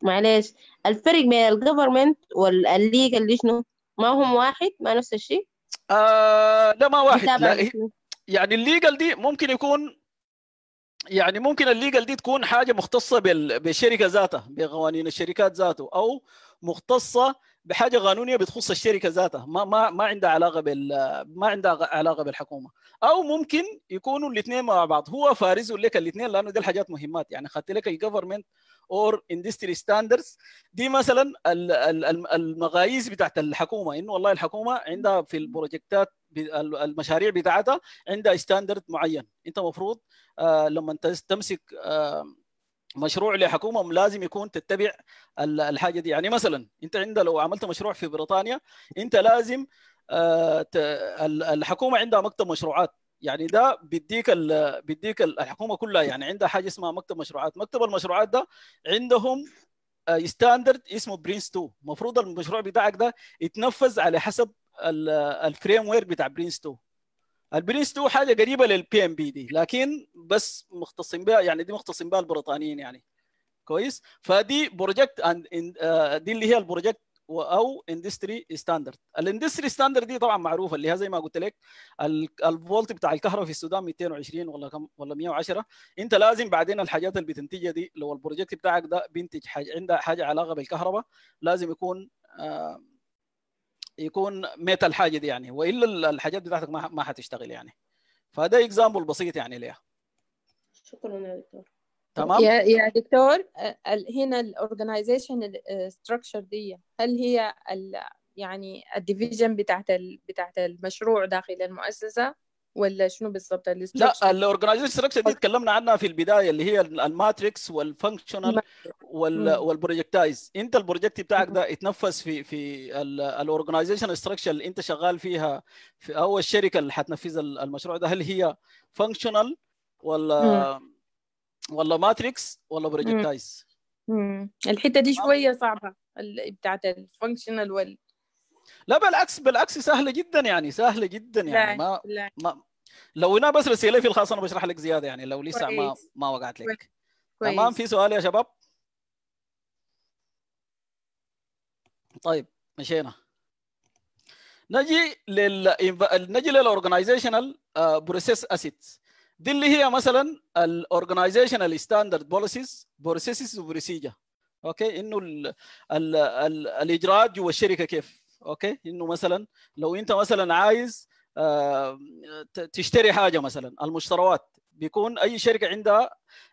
معلش الفرق بين الجفرمنت والليج اللي شنو ما هم واحد ما نفس الشيء آه لا ما واحد لا يعني الليجل دي ممكن يكون يعني ممكن الليجل دي تكون حاجه مختصه بالشركه ذاتها بقوانين الشركات ذاته او مختصه بحاجه قانونيه بتخص الشركه ذاتها ما ما ما عندها علاقه بال ما عندها علاقه بالحكومه او ممكن يكونوا الاثنين مع بعض هو فارز لك الاثنين لانه دي الحاجات مهمات يعني خدت لك الجفرمنت اور اندستري ستاندردز دي مثلا المقاييس بتاعت الحكومه انه والله الحكومه عندها في البروجكتات المشاريع بتاعتها عندها ستاندرد معين انت المفروض آه، لما تمسك آه، مشروع لحكومه لازم يكون تتبع الحاجه دي يعني مثلا انت عند لو عملت مشروع في بريطانيا انت لازم آه، الحكومه عندها مكتب مشروعات يعني ده بيديك بيديك الحكومه كلها يعني عندها حاجه اسمها مكتب مشروعات مكتب المشروعات ده عندهم ستاندرد آه، اسمه برينس 2 المفروض المشروع بتاعك ده يتنفذ على حسب الفريم وير بتاع برينس 2 البرنس 2 حاجه قريبه للبي ام بي دي لكن بس مختصين بها يعني دي مختصين بها البريطانيين يعني كويس فدي بروجكت اند آه، دي اللي هي البروجكت او اندستري ستاندرد الاندستري ستاندرد دي طبعا معروفه اللي هي زي ما قلت لك الفولت بتاع الكهرباء في السودان 220 ولا كم ولا 110 انت لازم بعدين الحاجات اللي بتنتجها دي لو البروجكت بتاعك ده بينتج حاجه عندها حاجه علاقه بالكهرباء لازم يكون آه يكون ميت الحاجه دي يعني والا الحاجات بتاعتك ما ما حتشتغل يعني فده اكزامبل بسيط يعني ليها شكرا يا دكتور تمام يا يا دكتور هنا الاورجنايزيشن ستراكشر دي هل هي يعني الديفيجن بتاعت بتاعت المشروع داخل المؤسسه ولا شنو بالضبط لا الاورجنايزيشن ستراكشر دي تكلمنا عنها في البدايه اللي هي الماتريكس والفانكشنال والبروجكتايز انت البروجكت بتاعك ده يتنفس في في الاورجنايزيشن ستراكشر اللي انت شغال فيها في او الشركه اللي حتنفذ المشروع ده هل هي فانكشنال ولا ولا ماتريكس ولا بروجكتايز الحته دي شويه صعبه بتاعت الفانكشنال وال لا بالعكس بالعكس سهله جدا يعني سهله جدا يعني لا ما لا. ما لو انا بس رساله في الخاص انا بشرح لك زياده يعني لو لسه ما ما وقعت لك كويس. تمام في سؤال يا شباب طيب مشينا نجي لل نجي للاورجنايزيشنال بروسيس اسيتس دي اللي هي مثلا الاورجنايزيشنال ستاندرد بوليسيز بروسيسز وبروسيجر اوكي انه ال ال ال الاجراءات جوا الشركه كيف اوكي انه مثلا لو انت مثلا عايز آه، تشتري حاجه مثلا المشتروات بيكون اي شركه عندها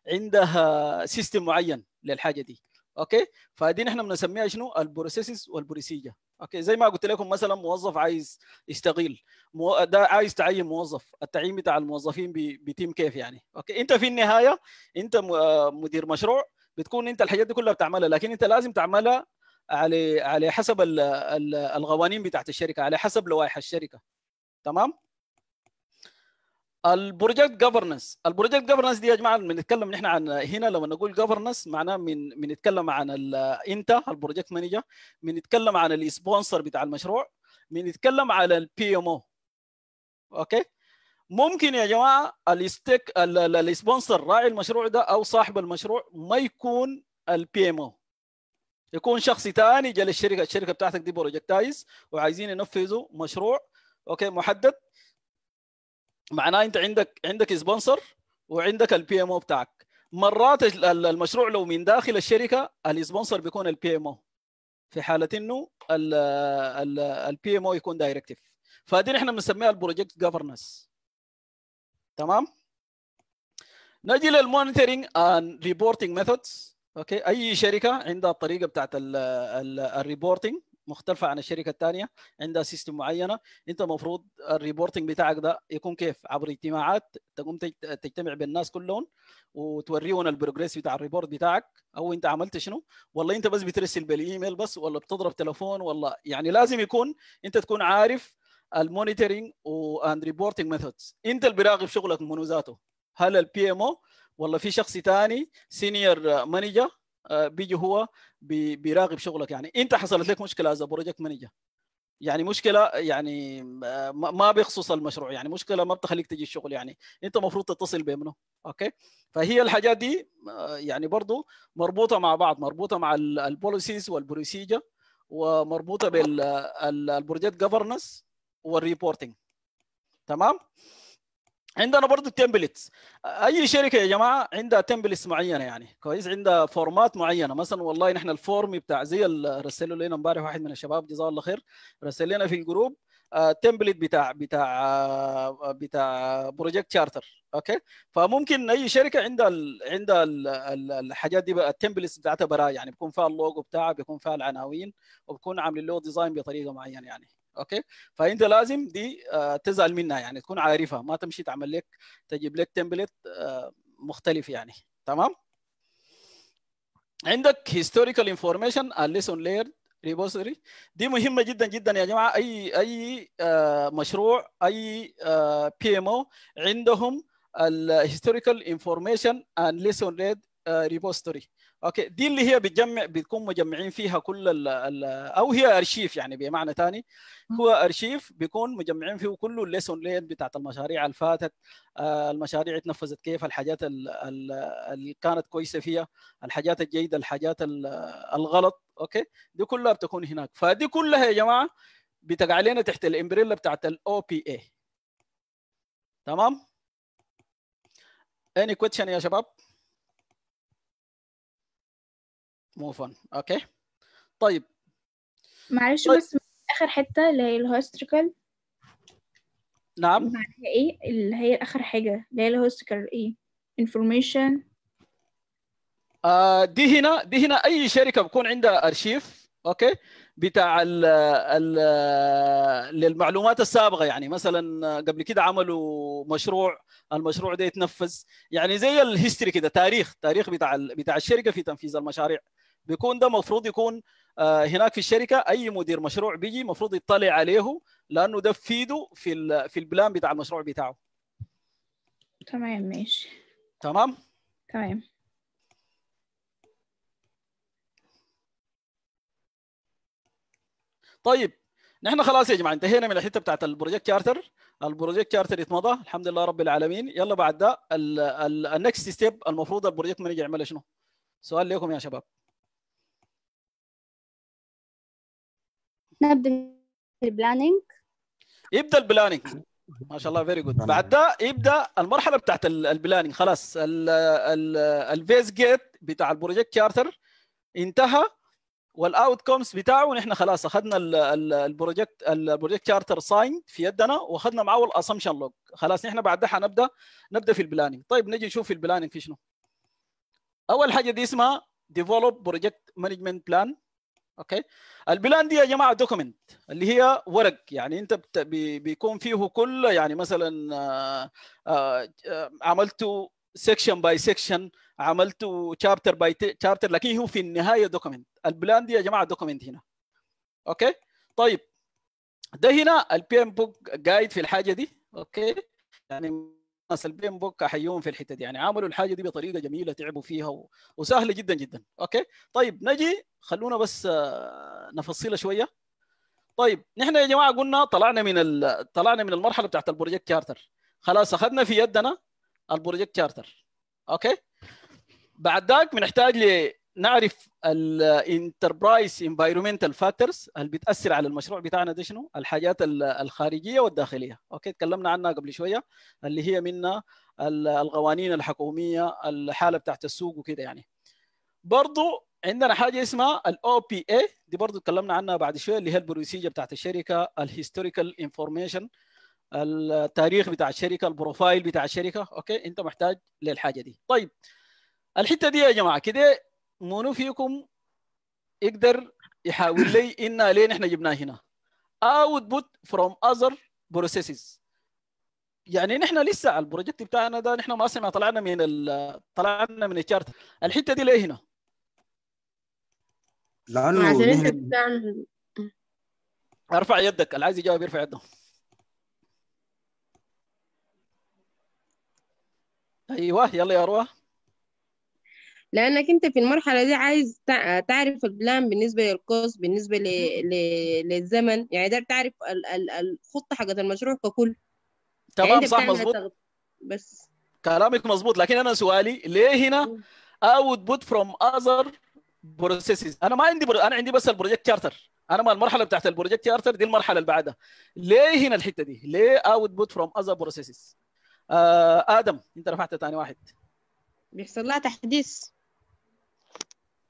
عندها سيستم معين للحاجه دي اوكي فدي نحن بنسميها شنو البروسيسز والبروسيجر اوكي زي ما قلت لكم مثلا موظف عايز يستغل مو... ده عايز تعين موظف التعيين بتاع الموظفين بي... بيتم كيف يعني اوكي انت في النهايه انت م... آه، مدير مشروع بتكون انت الحاجات دي كلها بتعملها لكن انت لازم تعملها على على حسب ال... القوانين بتاعت الشركه على حسب لوائح الشركه تمام البروجكت جفرنس البروجكت جفرنس دي يا جماعه بنتكلم نحن عن هنا لما نقول جفرنس معناه من بنتكلم عن انت البروجكت مانجر بنتكلم عن الاسبونسر بتاع المشروع بنتكلم على البي ام او اوكي ممكن يا جماعه الستيك الاسبونسر راعي المشروع ده او صاحب المشروع ما يكون البي ام او يكون شخص ثاني جاء للشركه الشركه بتاعتك دي بروجكتايز وعايزين ينفذوا مشروع اوكي محدد معناه انت عندك عندك سبونسر وعندك البي ام او بتاعك مرات المشروع لو من داخل الشركه السبونسر بيكون البي ام او في حاله انه البي ام او يكون دايركتيف فدي نحن بنسميها البروجكت جفرنس تمام نجي للمونيتورنج اند ريبورتنج ميثودز اوكي اي شركه عندها الطريقه بتاعت الريبورتنج مختلفه عن الشركه الثانيه عندها سيستم معينه انت المفروض الريبورتنج بتاعك ده يكون كيف عبر اجتماعات تقوم تجتمع بالناس كلهم وتوريهم البروجريس بتاع الريبورت بتاعك او انت عملت شنو ولا انت بس بترسل بالايميل بس ولا بتضرب تليفون ولا يعني لازم يكون انت تكون عارف المونيتورنج واند ريبورتنج ميثودز انت اللي براقب شغلك منو ذاته هل البي ام او ولا في شخص ثاني سينيور مانجر آه، بيجي هو بيراقب شغلك يعني انت حصلت لك مشكله از بروجكت مانجر يعني مشكله يعني آه، ما بيخصص المشروع يعني مشكله ما بتخليك تجي الشغل يعني انت المفروض تتصل بمنه اوكي فهي الحاجات دي آه، يعني برضو مربوطه مع بعض مربوطه مع البوليسيز والبروسيجر ومربوطه بالبروجكت جفرنس والريبورتنج تمام عندنا برضه التمبلتس اي شركه يا جماعه عندها تمبلتس معينه يعني كويس عندها فورمات معينه مثلا والله نحن الفورم بتاع زي رسلوا لنا امبارح واحد من الشباب جزاه الله خير رسل لنا في الجروب تمبلت آه، بتاع بتاع آه، بتاع بروجكت شارتر اوكي فممكن اي شركه عندها الـ عندها الـ الحاجات دي التمبلتس بتاعتها براي يعني بيكون فيها اللوجو بتاعها بيكون فيها العناوين وبكون عاملين له ديزاين بطريقه معينه يعني اوكي فانت لازم دي آه، تزعل منها يعني تكون عارفها ما تمشي تعمل لك تجيب لك تمبلت آه، مختلف يعني تمام عندك هيستوريكال انفورميشن الليسون لير ريبوزيتوري دي مهمه جدا جدا يا جماعه اي اي آه، مشروع اي بي ام او عندهم الهيستوريكال انفورميشن اند ليسون ريد ريبوزيتوري اوكي دي اللي هي بتجمع بتكون مجمعين فيها كل ال الـ او هي ارشيف يعني بمعنى ثاني هو ارشيف بيكون مجمعين فيه كل الليسون ليد بتاعت المشاريع اللي فاتت آه، المشاريع اتنفذت كيف الحاجات اللي كانت كويسه فيها الحاجات الجيده الحاجات الغلط اوكي دي كلها بتكون هناك فدي كلها يا جماعه بتقع علينا تحت الامبريلا بتاعت الاو بي اي تمام اني كويتشن يا شباب موف اون اوكي طيب معلش طيب. بس اخر حته اللي هي الهيستوريكال نعم هي ايه اللي هي اخر حاجه اللي هي الهيستوريكال ايه انفورميشن آه دي هنا دي هنا اي شركه بكون عندها ارشيف اوكي بتاع الـ الـ للمعلومات السابقه يعني مثلا قبل كده عملوا مشروع المشروع ده يتنفذ يعني زي الهيستوري كده تاريخ تاريخ بتاع بتاع الشركه في تنفيذ المشاريع بيكون ده المفروض يكون آه، هناك في الشركه اي مدير مشروع بيجي المفروض يطلع عليه لانه ده فيده في في البلان بتاع المشروع بتاعه تمام ماشي تمام تمام طيب نحن خلاص يا جماعه انتهينا من الحته بتاعت البروجكت شارتر البروجكت شارتر اتمضى الحمد لله رب العالمين يلا بعد ده النكست ستيب المفروض البروجكت مانجر يعمل شنو؟ سؤال لكم يا شباب نبدا البلاننج يبدا البلاننج ما شاء الله فيري جود نعم. بعد ده يبدا المرحله بتاعت البلاننج خلاص الفيز جيت بتاع البروجكت شارتر انتهى والاوت كومز بتاعه نحن خلاص اخذنا البروجكت البروجكت شارتر ساين في يدنا واخذنا معه الاسامشن لوج خلاص نحن بعد ده حنبدا نبدا في البلاننج طيب نجي نشوف في البلاننج في شنو اول حاجه دي اسمها ديفلوب بروجكت مانجمنت بلان اوكي البلان دي يا جماعه دوكمنت اللي هي ورق يعني انت بت... بي... بيكون فيه كل يعني مثلا آ... آه، آ... آه، عملته سكشن باي سكشن عملته شابتر باي شابتر لكن هو في النهايه دوكمنت البلان دي يا جماعه دوكمنت هنا اوكي طيب ده هنا البي ام بوك جايد في الحاجه دي اوكي يعني الناس اللي بوك حيون في الحته دي يعني عملوا الحاجه دي بطريقه جميله تعبوا فيها و... وسهله جدا جدا اوكي طيب نجي خلونا بس آه، نفصلها شويه طيب نحن يا جماعه قلنا طلعنا من ال... طلعنا من المرحله بتاعت البروجكت شارتر خلاص اخذنا في يدنا البروجكت شارتر اوكي بعد ذاك بنحتاج نعرف الانتربرايز انفايرمنتال فاكتورز اللي بتاثر على المشروع بتاعنا ده شنو الحاجات الخارجيه والداخليه اوكي تكلمنا عنها قبل شويه اللي هي منها القوانين الحكوميه الحاله بتاعت السوق وكده يعني برضو عندنا حاجه اسمها الاو بي اي دي برضو تكلمنا عنها بعد شويه اللي هي البروسيجر بتاعت الشركه الهيستوريكال انفورميشن التاريخ بتاع الشركه البروفايل بتاع الشركه اوكي انت محتاج للحاجه دي طيب الحته دي يا جماعه كده منو فيكم يقدر يحاول لي ان ليه نحن جبناه هنا output from other processes يعني نحن لسه على البروجكت بتاعنا ده نحن ما سمعنا طلعنا من ال... طلعنا من الشارت الحته دي ليه هنا لانه ارفع يدك اللي عايز يجاوب يرفع يده ايوه يلا يا روح لانك انت في المرحله دي عايز تعرف البلان بالنسبه للكوست بالنسبه ل... ل... للزمن يعني ده تعرف ال... ال... الخطه حقت المشروع ككل يعني تمام يعني صح مظبوط بس كلامك مظبوط لكن انا سؤالي ليه هنا بوت فروم اذر بروسيسز انا ما عندي بر... انا عندي بس البروجكت شارتر انا ما المرحله بتاعت البروجكت شارتر دي المرحله اللي بعدها ليه هنا الحته دي ليه بوت فروم اذر بروسيسز ادم انت رفعت ثاني واحد بيحصل لها تحديث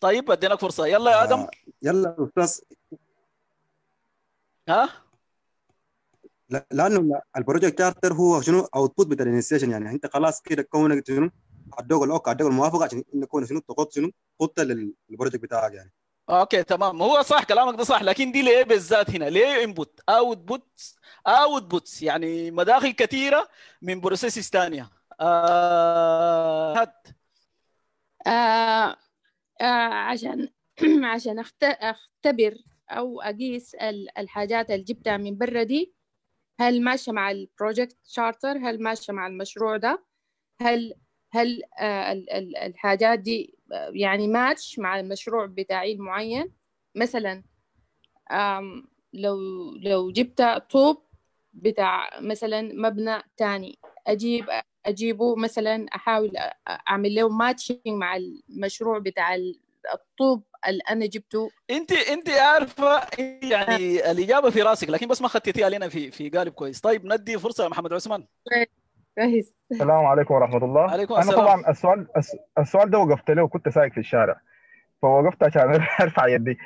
طيب اديناك فرصه يلا يا آه، ادم آه يلا استاذ ها لانه البروجكت تارتر هو شنو اوتبوت بتاع الانستيشن يعني انت خلاص كده كونك شنو عدوك الاوك عدوك الموافقه عشان انك شنو تقط شنو خطه للبروجكت بتاعك يعني آه، اوكي تمام هو صح كلامك ده صح لكن دي ليه بالذات هنا ليه انبوت اوتبوت اوتبوت يعني مداخل كثيره من بروسيسز ثانيه آه هات آه آه، عشان عشان اختبر او اقيس الحاجات اللي جبتها من برا دي هل ماشيه مع البروجكت شارتر هل ماشيه مع المشروع ده هل هل آه، الحاجات دي آه، يعني ماتش مع المشروع بتاعي المعين مثلا لو لو جبت طوب بتاع مثلا مبنى تاني أجيب اجيبه مثلا احاول اعمل له ماتشنج مع المشروع بتاع الطوب اللي انا جبته انت انت عارفه يعني الاجابه في راسك لكن بس ما خطيتيها لنا في في قالب كويس طيب ندي فرصه محمد عثمان كويس السلام عليكم ورحمه الله عليكم السلام. انا طبعا السؤال السؤال ده وقفت له وكنت سايق في الشارع فوقفت عشان ارفع يدي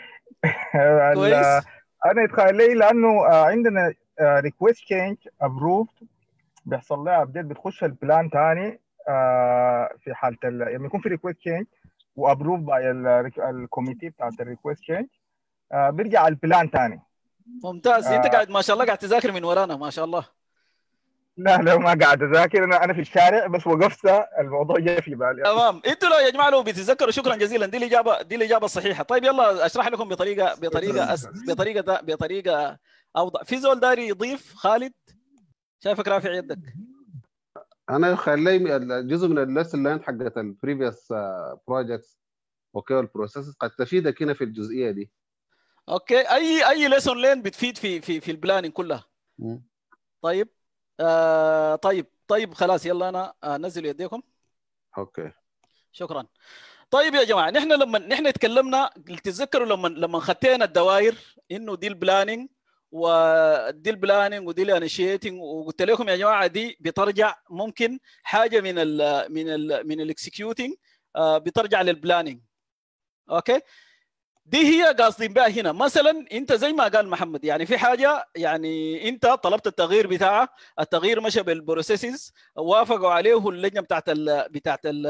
كويس انا اتخيل لانه آه، عندنا ريكويست تشينج ابروفد بيحصل لها ابديت بتخش البلان ثاني آه، في حاله لما يعني يكون في ريكويست تشينج وابروف باي الكوميتي بتاعت الريكويست تشينج بيرجع البلان ثاني ممتاز آه. انت قاعد ما شاء الله قاعد تذاكر من ورانا ما شاء الله لا لا ما قاعد اذاكر انا انا في الشارع بس وقفت الموضوع جاي في بالي تمام انتوا يا جماعه لو بتتذكروا شكرا جزيلا دي الاجابه دي الاجابه الصحيحه طيب يلا اشرح لكم بطريقه بطريقه أس... بطريقه دا... بطريقه اوضح في زول داري يضيف خالد شايفك رافع يدك انا خلي جزء من الليسن لاين حقت البريفيوس بروجكتس اوكي البروسيس قد تفيدك هنا في الجزئيه دي اوكي اي اي ليسون لين بتفيد في في في البلاننج كلها طيب آه طيب طيب خلاص يلا انا انزل يديكم اوكي شكرا طيب يا جماعه نحن لما نحن تكلمنا تتذكروا لما لما خطينا الدوائر انه دي البلاننج ودي البلاننج ودي الانشيتنج وقلت لكم يا جماعه دي بترجع ممكن حاجه من الـ من الـ من الاكسكيوتنج آه، بترجع للبلاننج اوكي دي هي قاصدين بها هنا مثلا انت زي ما قال محمد يعني في حاجه يعني انت طلبت التغيير بتاعه التغيير مشى بالبروسيسز وافقوا عليه اللجنه بتاعت الـ بتاعت الـ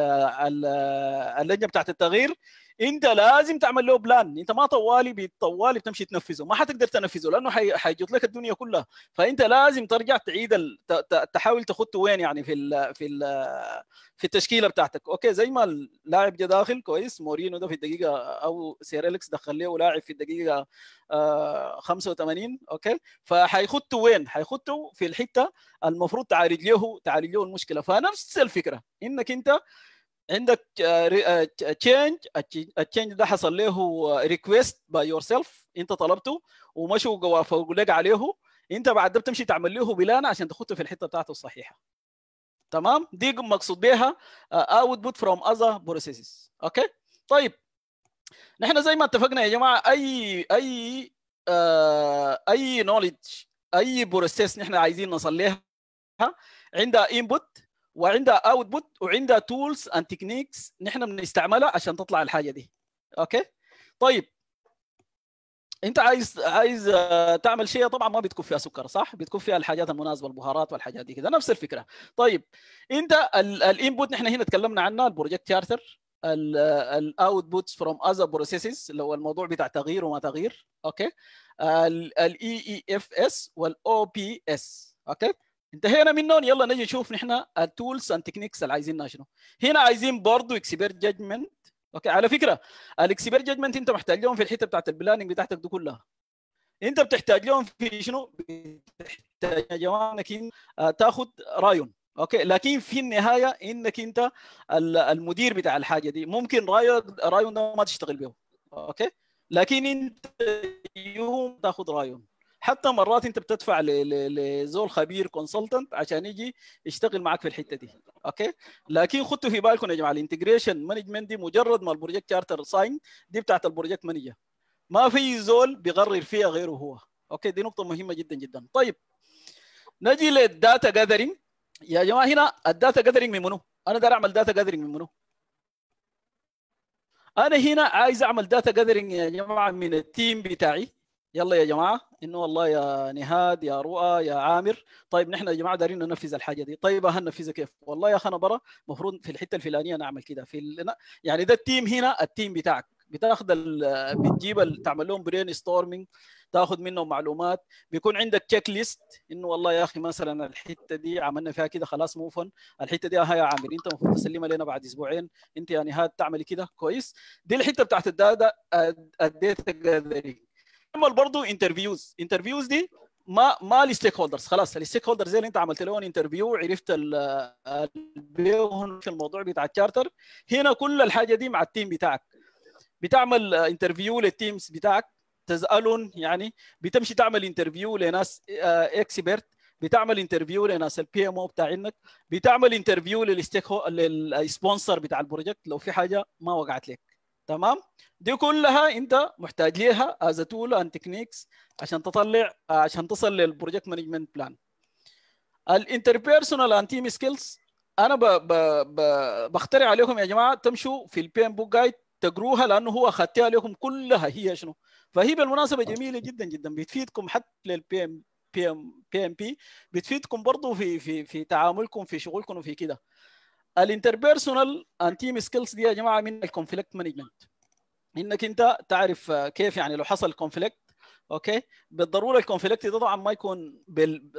اللجنه بتاعت التغيير انت لازم تعمل له بلان انت ما طوالي بالطوالي بتمشي تنفذه ما حتقدر تنفذه لانه حيجيط لك الدنيا كلها فانت لازم ترجع تعيد تحاول تخطه وين يعني في الـ في الـ في التشكيله بتاعتك اوكي زي ما اللاعب جا داخل كويس مورينو ده في الدقيقه او سيريلكس دخل له لاعب في الدقيقه 85 آه، اوكي فحيخط وين حيخطه في الحته المفروض تعالج له تعالج له المشكله فنفس الفكره انك انت عندك تشينج آه، التشينج آه، آه، ده حصل له ريكويست باي يور سيلف انت طلبته ومشوا جوا فوق لك عليه انت بعد ده بتمشي تعمل له بلان عشان تخطه في الحته بتاعته الصحيحه تمام دي مقصود بيها اوتبوت فروم اذر بروسيسز اوكي طيب نحن زي ما اتفقنا يا جماعه اي اي آه اي نوليدج اي بروسيس نحن عايزين نصليها عندها انبوت وعندها اوتبوت وعندها تولز اند تكنيكس نحن بنستعملها عشان تطلع الحاجه دي اوكي طيب انت عايز عايز آه، تعمل شيء طبعا ما بتكون فيها سكر صح بتكون فيها الحاجات المناسبه البهارات والحاجات دي كده نفس الفكره طيب انت الانبوت نحن هنا تكلمنا عنها البروجكت شارتر الاوتبوتس فروم اذر بروسيسز اللي هو الموضوع بتاع تغيير وما تغيير اوكي الاي اي اف e اس e والاو بي اس اوكي انتهينا منهم يلا نجي نشوف نحن التولز اند تكنيكس اللي عايزينها شنو هنا عايزين برضه اكسبيرت جادجمنت اوكي على فكره الاكسبيرت جادجمنت انت محتاج لهم في الحته بتاعت البلاننج بتاعتك دي كلها انت بتحتاج لهم في شنو بتحتاج يا جماعه انك آه، تاخذ رايهم اوكي لكن في النهايه انك انت المدير بتاع الحاجه دي ممكن رايك رايهم ده ما تشتغل به اوكي لكن انت يوم تاخذ رايهم حتى مرات انت بتدفع لزول خبير كونسلتنت عشان يجي يشتغل معك في الحته دي اوكي لكن خدتوا في بالكم يا جماعه الانتجريشن مانجمنت دي مجرد ما البروجكت شارتر ساين دي بتاعت البروجكت مانجر ما في زول بيغرر فيها غيره هو اوكي دي نقطه مهمه جدا جدا طيب نجي للداتا جاذرنج يا جماعه هنا الداتا جاذرنج من منو انا داير اعمل داتا جاذرنج من منو انا هنا عايز اعمل داتا جاذرنج يا جماعه من التيم بتاعي يلا يا جماعه انه والله يا نهاد يا رؤى يا عامر طيب نحن يا جماعه دارين ننفذ الحاجه دي طيب هننفذها كيف والله يا اخي انا برا المفروض في الحته الفلانيه نعمل كده في ال... يعني ده التيم هنا التيم بتاعك بتاخذ ال... بتجيب ال... تعمل لهم برين ستورمينج تاخذ منهم معلومات بيكون عندك تشيك ليست انه والله يا اخي مثلا الحته دي عملنا فيها كده خلاص فن الحته دي يا عامر انت المفروض تسلمها لنا بعد اسبوعين انت يا نهاد تعملي كده كويس دي الحته بتاعت الداتا آه، الداتا جاذرينج بيعمل برضه انترفيوز انترفيوز دي ما ما الستيك هولدرز خلاص الستيك هولدرز زي اللي انت عملت لهم انترفيو عرفت في الموضوع بتاع التشارتر هنا كل الحاجه دي مع التيم بتاعك بتعمل انترفيو للتيمز بتاعك تسالهم يعني بتمشي تعمل انترفيو لناس اكسبيرت آه، بتعمل انترفيو لناس البي ام او بتاعنك بتعمل انترفيو للستيك للسبونسر بتاع البروجكت لو في حاجه ما وقعت لك تمام دي كلها انت محتاج ليها از تول اند تكنيكس عشان تطلع عشان تصل للبروجكت مانجمنت بلان الانتربيرسونال اند تيم سكيلز انا ب ب ب بخترع عليكم يا جماعه تمشوا في البين بوك جايد تقروها لانه هو اخذتها لكم كلها هي شنو فهي بالمناسبه جميله جدا جدا بتفيدكم حتى للبي ام بي ام بي ام بي بتفيدكم برضه في في في تعاملكم في شغلكم وفي كده الانتربيرسونال اند تيم سكيلز دي يا جماعه من الكونفليكت مانجمنت انك انت تعرف كيف يعني لو حصل كونفليكت اوكي بالضروره الكونفليكت ده طبعا ما يكون بال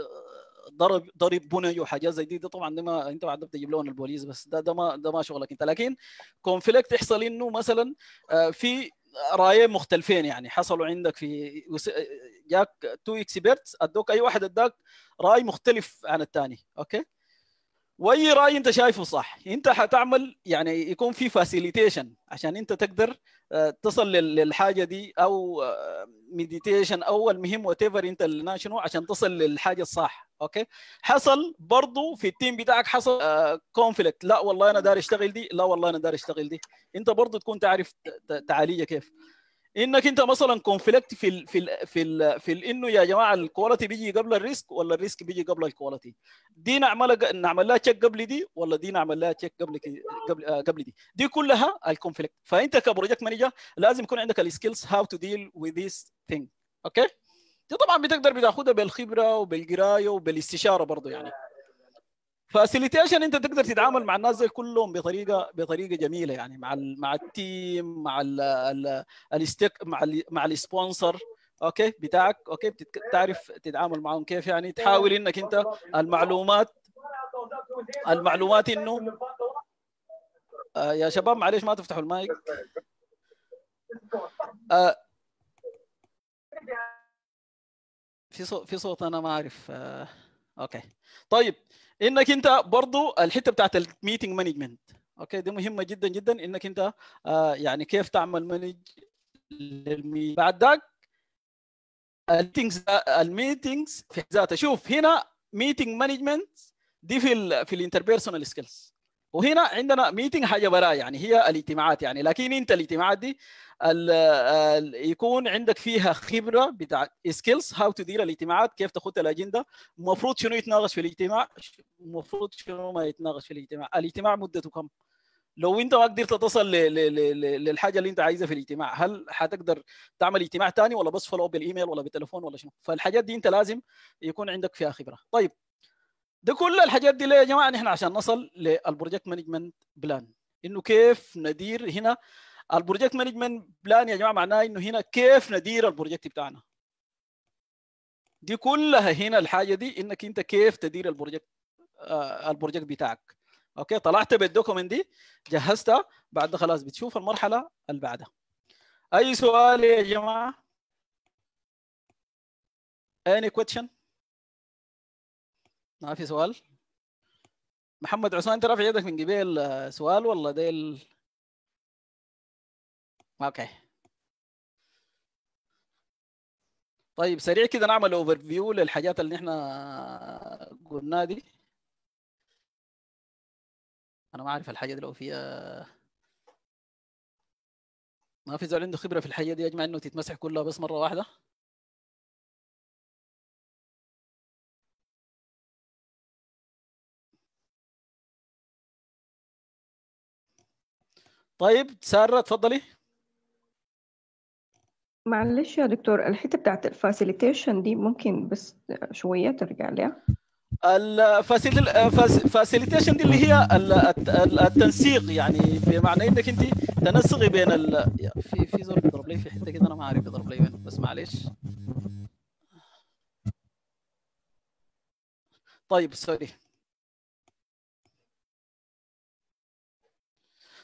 ضرب ضرب بني وحاجات زي دي, ده طبعا ده ما انت بعد بتجيب لهم البوليس بس ده ده ما ده ما شغلك انت لكن كونفليكت يحصل انه مثلا آه، في رايين مختلفين يعني حصلوا عندك في جاك تو اكسبيرتس ادوك اي واحد اداك راي مختلف عن الثاني اوكي واي راي انت شايفه صح انت حتعمل يعني يكون في فاسيليتيشن عشان انت تقدر آه، تصل للحاجه دي او مديتيشن آه، او المهم وات ايفر انت شنو عشان تصل للحاجه الصح اوكي حصل برضه في التيم بتاعك حصل كونفليكت آه، لا والله انا داري اشتغل دي لا والله انا داري اشتغل دي انت برضه تكون تعرف تعاليه كيف انك انت مثلا كونفليكت في الـ في الـ في الـ في الـ انه يا جماعه الكواليتي بيجي قبل الريسك ولا الريسك بيجي قبل الكواليتي دي نعمل نعمل لها تشيك قبل دي ولا دي نعمل لها تشيك قبل قبل آه قبل دي دي كلها الكونفليكت فانت كبروجكت مانجر لازم يكون عندك السكيلز هاو تو ديل وذ ذيس ثينج اوكي دي طبعا بتقدر بتاخدها بالخبره وبالقرايه وبالاستشاره برضه يعني فاسيليتيشن انت تقدر تتعامل مع الناس دي كلهم بطريقه بطريقه جميله يعني مع الـ مع التيم مع الـ الستيك مع الـ مع السبونسر اوكي بتاعك اوكي بتعرف تتعامل معهم كيف يعني تحاول انك انت المعلومات المعلومات انه آه يا شباب معلش ما تفتحوا المايك آه، في صوت في صوت انا ما اعرف آه، اوكي طيب انك انت برضو الحته بتاعت الميتنج مانجمنت اوكي دي مهمه جدا جدا انك انت آه يعني كيف تعمل مانج للميتنج بعد ذاك الميتنجز الميتنجز في ذاتها شوف هنا ميتنج مانجمنت دي في الـ في الانتربيرسونال سكيلز وهنا عندنا ميتنج حاجه برا يعني هي الاجتماعات يعني لكن انت الاجتماعات دي الـ الـ يكون عندك فيها خبره بتاع سكيلز هاو تدير الاجتماعات كيف تخط الاجنده المفروض شنو يتناقش في الاجتماع المفروض شنو ما يتناقش في الاجتماع الاجتماع مدته كم لو انت ما قدرت تصل للحاجه اللي انت عايزها في الاجتماع هل حتقدر تعمل اجتماع ثاني ولا بس فولو بالايميل ولا بالتليفون ولا شنو فالحاجات دي انت لازم يكون عندك فيها خبره طيب ده كل الحاجات دي ليه يا جماعه نحن عشان نصل للبروجكت مانجمنت بلان انه كيف ندير هنا البروجكت مانجمنت بلان يا جماعه معناه انه هنا كيف ندير البروجكت بتاعنا دي كلها هنا الحاجه دي انك انت كيف تدير البروجكت آه البروجكت بتاعك اوكي طلعت بالدوكمنت دي جهزتها بعد خلاص بتشوف المرحله اللي بعدها اي سؤال يا جماعه اني كويشن ما نعم، في سؤال محمد عثمان انت رافع يدك من قبيل آه، سؤال ولا ديل اوكي طيب سريع كده نعمل اوفر فيو للحاجات اللي احنا قلناها دي انا ما اعرف الحاجه دي لو فيها ما في زول عنده خبره في الحاجه دي يا جماعه انه تتمسح كلها بس مره واحده طيب ساره تفضلي معلش يا دكتور الحته بتاعت الفاسيليتيشن دي ممكن بس شويه ترجع لها الفاسيليتيشن دي اللي هي التنسيق يعني بمعنى انك انت تنسقي بين ال... في في زول بيضرب لي في حته كده انا ما عارف بيضرب لي وين بس معلش طيب سوري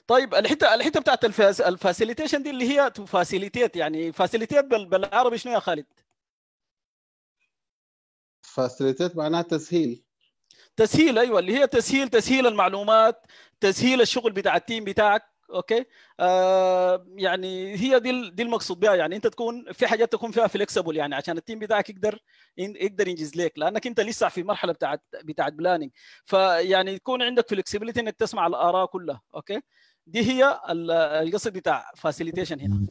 طيب الحته الحته بتاعت الفاس... الفاسيليتيشن دي اللي هي فاسيليتيت يعني فاسيليتيت بالعربي شنو يا خالد؟ فاسيليتيت معناها تسهيل تسهيل ايوه اللي هي تسهيل تسهيل المعلومات تسهيل الشغل بتاع التيم بتاعك اوكي آه يعني هي دي دي المقصود بها يعني انت تكون في حاجات تكون فيها فليكسبل يعني عشان التيم بتاعك يقدر يقدر ينجز لك لانك انت لسه في مرحله بتاعت بتاعت بلاننج فيعني تكون عندك فليكسبيليتي انك تسمع الاراء كلها اوكي دي هي القصه بتاع فاسيليتيشن هنا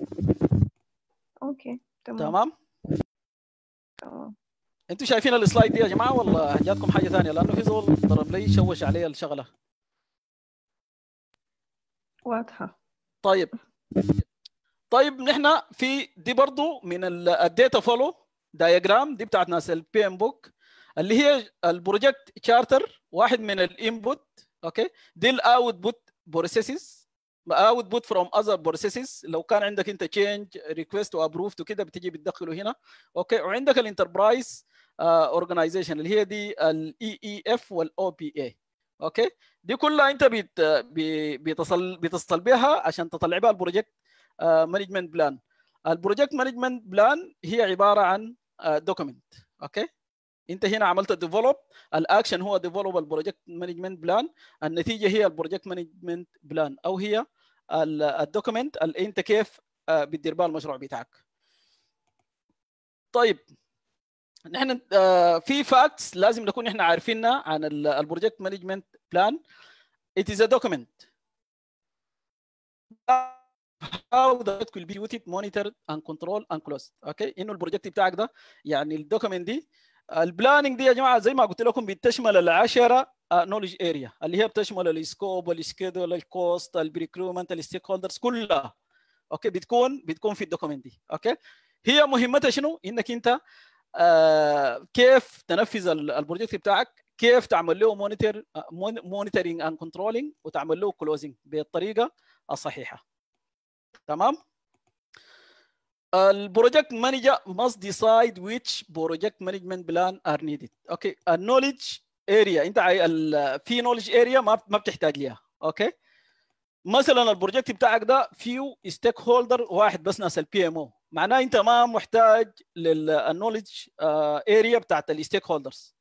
اوكي تمام تمام انتوا شايفين السلايد دي يا جماعه ولا جاتكم حاجه ثانيه لانه في زول ضرب لي شوش علي الشغله واضحه طيب طيب نحن في دي برضو من الداتا فولو دايجرام دي بتاعت ناس البي ام بوك اللي هي البروجكت شارتر واحد من الانبوت اوكي دي الاوتبوت بروسيسز output from other processes لو كان عندك انت change request approved وكده بتيجي بتدخله هنا اوكي وعندك الانتربرايز اورجنايزيشن uh, اللي هي دي الاي اي اف والاو بي اي اوكي دي كلها انت بت بتصل بتصل بها عشان تطلع بها البروجكت مانجمنت uh, بلان البروجكت مانجمنت بلان هي عباره عن دوكيمنت uh, اوكي انت هنا عملت ديفلوب الاكشن هو ديفلوب البروجكت مانجمنت بلان النتيجه هي البروجكت مانجمنت بلان او هي الدوكيمنت اللي انت كيف آه، بتدير بها المشروع بتاعك طيب نحن آه، في فاكتس لازم نكون نحن عارفينها عن البروجكت مانجمنت بلان it is a document how the project will be monitored and controlled and closed اوكي okay. انه البروجكت بتاعك ده يعني الدوكيمنت دي البلاننج دي يا جماعه زي ما قلت لكم بتشمل العشره نولج اريا اللي هي بتشمل السكوب والسكيدول الكوست البريكرومنت الستيك هولدرز كلها اوكي بتكون بتكون في الدوكيمنت دي اوكي هي مهمتها شنو انك انت آه كيف تنفذ البروجكت بتاعك كيف تعمل له مونيتور مونيتورنج اند كنترولينج وتعمل له كلوزنج بالطريقه الصحيحه تمام البروجكت مانجر must decide which project management plan are needed. اوكي النولج اريا انت في نولج اريا ما ما بتحتاج ليها اوكي مثلا البروجكت بتاعك ده فيه ستيك هولدر واحد بس ناس البي ام او معناه انت ما محتاج للنولج اريا آه، بتاعت الستيك هولدرز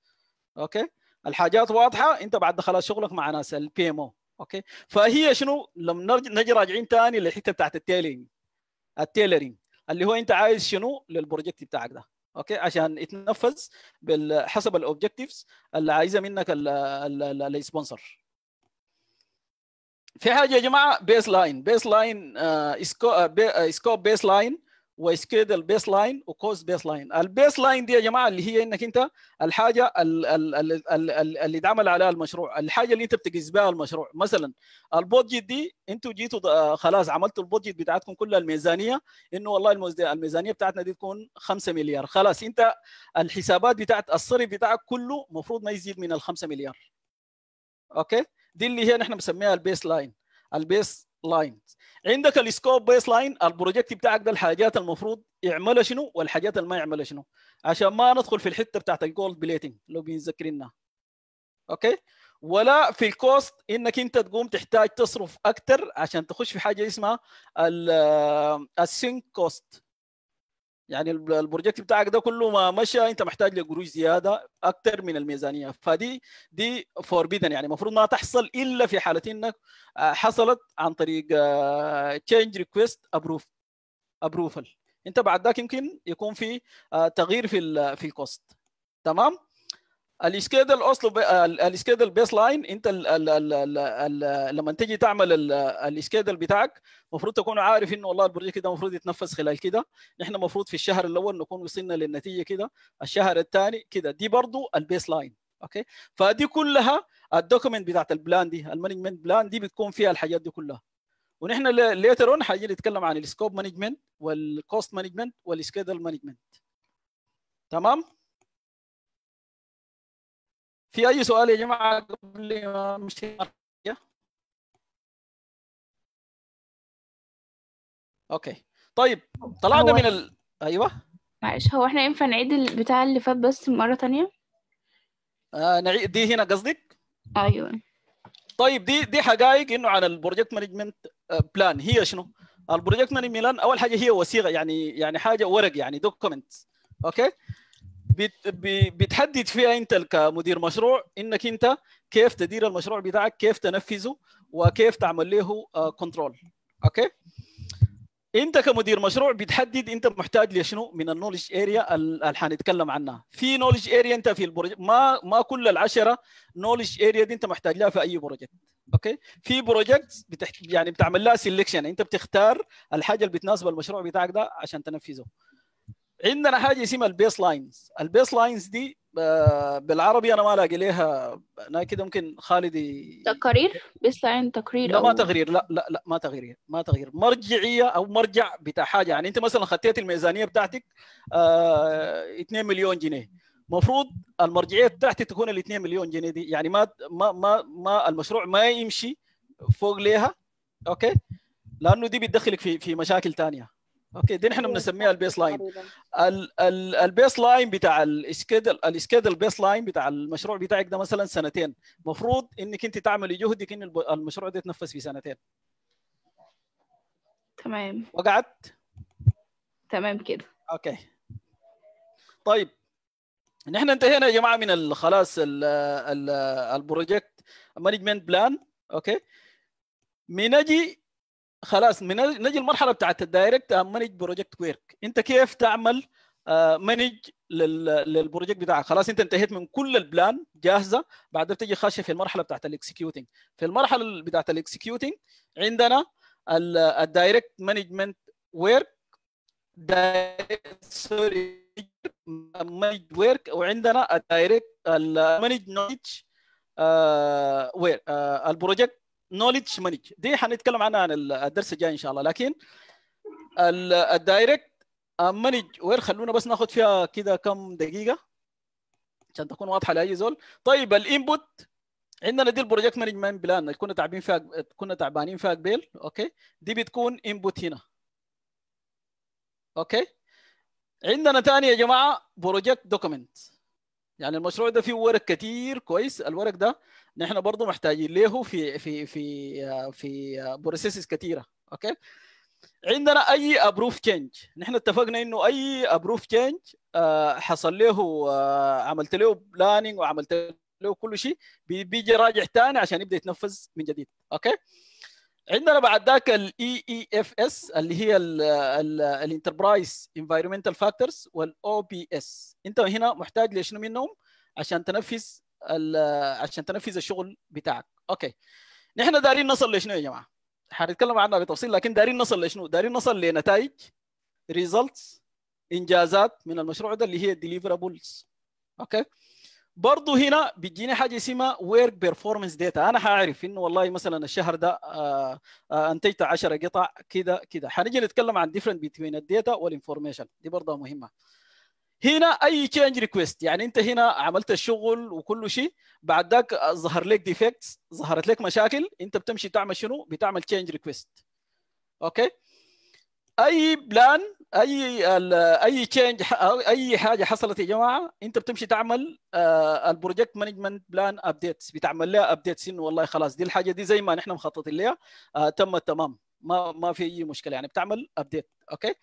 اوكي الحاجات واضحه انت بعد خلاص شغلك مع ناس البي ام او اوكي فهي شنو لما نجي راجعين ثاني للحته بتاعت التيلينج التيلرينج اللي هو انت عايز شنو للبروجكت بتاعك ده اوكي عشان يتنفذ حسب الاوبجكتيفز اللي عايزه منك السبونسر في حاجه يا جماعه بيس لاين بيس لاين سكوب بيس لاين وسكيد البيس لاين وكوست بيس لاين البيس لاين دي يا جماعه اللي هي انك انت الحاجه اللي اتعمل عليها المشروع الحاجه اللي انت بتقيس بها المشروع مثلا البودجت دي انتوا جيتوا آه، خلاص عملتوا البودجت بتاعتكم كلها الميزانيه انه والله الميزانيه بتاعتنا دي تكون 5 مليار خلاص انت الحسابات بتاعت الصرف بتاعك كله المفروض ما يزيد من ال 5 مليار اوكي دي اللي هي نحن بنسميها البيس لاين البيس لاينز عندك السكوب بيس لاين البروجكت بتاعك ده الحاجات المفروض يعملها شنو والحاجات اللي ما يعملها شنو عشان ما ندخل في الحته بتاعت الجولد بليتنج لو بنذكرنا اوكي ولا في الكوست انك انت تقوم تحتاج تصرف اكثر عشان تخش في حاجه اسمها السينك كوست آه، يعني البروجكت بتاعك ده كله ما مشى انت محتاج لقروش زياده اكثر من الميزانيه فدي دي فوربيدن يعني المفروض ما تحصل الا في حاله انك آه، حصلت عن طريق تشينج ريكويست ابروف ابروفل انت بعد ذاك يمكن يكون في آه، تغيير في الـ في الكوست تمام السكيدل اصله السكيدل بيس لاين انت ال ال ال ال ال لما تيجي تعمل السكيدل بتاعك المفروض تكون عارف انه والله البروجيكت ده المفروض يتنفذ خلال كده نحن المفروض في الشهر الاول نكون وصلنا للنتيجه كده الشهر الثاني كده دي برضه البيس لاين اوكي فدي كلها الدوكيمنت بتاعت البلان دي المانجمنت بلان دي بتكون فيها الحاجات دي كلها ونحن ليتر اون حنيجي نتكلم عن السكوب مانجمنت والكوست مانجمنت والسكيدل مانجمنت تمام في اي سؤال يا جماعه قبل ما نمشي اوكي طيب طلعنا من ال... ايوه معلش هو احنا ينفع نعيد البتاع اللي فات بس مره تانية آه نعيد دي هنا قصدك ايوه طيب دي دي حقائق انه على البروجكت مانجمنت بلان هي شنو البروجكت مانجمنت بلان اول حاجه هي وثيقه يعني يعني حاجه ورق يعني دوكيمنت اوكي بت... بتحدد فيها انت كمدير مشروع انك انت كيف تدير المشروع بتاعك كيف تنفذه وكيف تعمل له كنترول آه، اوكي انت كمدير مشروع بتحدد انت محتاج لشنو من النولج اريا اللي حنتكلم عنها في نولج اريا انت في البروجكت ما ما كل العشره نولج اريا دي انت محتاج لها في اي بروجكت اوكي في بروجكت بتحت... يعني بتعمل لها سيلكشن انت بتختار الحاجه اللي بتناسب المشروع بتاعك ده عشان تنفذه عندنا حاجه اسمها البيس لاينز البيس لاينز دي آه، بالعربي انا ما الاقي ليها انا كده ممكن خالد تقارير بيس لاين تقرير لا ما تقرير لا لا لا ما تقرير ما تقرير مرجعيه او مرجع بتاع حاجه يعني انت مثلا خطيت الميزانيه بتاعتك آه 2 مليون جنيه المفروض المرجعيه بتاعتي تكون ال 2 مليون جنيه دي يعني ما ما ما, ما المشروع ما يمشي فوق ليها اوكي لانه دي بتدخلك في في مشاكل ثانيه اوكي دي نحن إيه، بنسميها البيس لاين البيس لاين بتاع الاسكيدل الاسكيدل البيس لاين بتاع المشروع بتاعك ده مثلا سنتين المفروض انك انت تعملي جهدك ان المشروع ده يتنفس في سنتين تمام وقعت تمام كده اوكي طيب نحن انتهينا يا جماعه من خلاص البروجكت مانجمنت بلان اوكي اجي خلاص من نجي المرحله بتاعت الدايركت مانج بروجكت ويرك انت كيف تعمل مانج آه، للبروجكت بتاعك خلاص انت انتهيت من كل البلان جاهزه بعد بتجي خاشه في المرحله بتاعت الاكسكيوتنج في المرحله بتاعت الاكسكيوتنج عندنا الدايركت مانجمنت ويرك سوري مانج ويرك وعندنا الدايركت المانج نوتش وير البروجكت نوليدج مانج دي حنتكلم عنها عن الدرس الجاي ان شاء الله لكن الدايركت مانج آه، وير خلونا بس ناخذ فيها كده كم دقيقه عشان تكون واضحه لاي زول طيب الانبوت عندنا دي البروجكت مانجمنت بلان كنا تعبانين فيها كنا تعبانين فيها قبل اوكي دي بتكون انبوت هنا اوكي عندنا ثاني يا جماعه بروجكت دوكيمنت يعني المشروع ده فيه ورق كتير كويس الورق ده نحن برضه محتاجين له في في في في بروسيسز كثيره اوكي عندنا اي ابروف تشينج نحن اتفقنا انه اي ابروف آه، تشينج حصل له آه، عملت له بلاننج وعملت له كل شيء بيجي راجع ثاني عشان يبدا يتنفذ من جديد اوكي عندنا بعد ذاك الاي اي اف اس اللي هي الانتربرايز انفايرمنتال فاكتورز والاو بي اس انت هنا محتاج لشنو منهم عشان تنفذ عشان تنفذ الشغل بتاعك اوكي نحن دارين نصل لشنو يا جماعه حنتكلم عنها بتفصيل لكن دارين نصل لشنو دارين نصل لنتائج ريزلتس انجازات من المشروع ده اللي هي ديليفرابلز اوكي برضه هنا بتجيني حاجه اسمها ورك بيرفورمنس داتا انا حاعرف انه والله مثلا الشهر ده آه، آه، انتجت 10 قطع كده كده حنجي نتكلم عن ديفرنت بين الداتا والانفورميشن دي برضه مهمه هنا اي تشينج ريكويست يعني انت هنا عملت الشغل وكل شيء بعد ذاك ظهر لك ديفكتس ظهرت لك مشاكل انت بتمشي تعمل شنو بتعمل تشينج ريكويست اوكي اي بلان اي اي تشينج اي حاجه حصلت يا جماعه انت بتمشي تعمل البروجكت مانجمنت بلان ابديتس بتعمل لها ابديتس انه والله خلاص دي الحاجه دي زي ما نحن مخططين لها آه، تم التمام ما ما في اي مشكله يعني بتعمل ابديت اوكي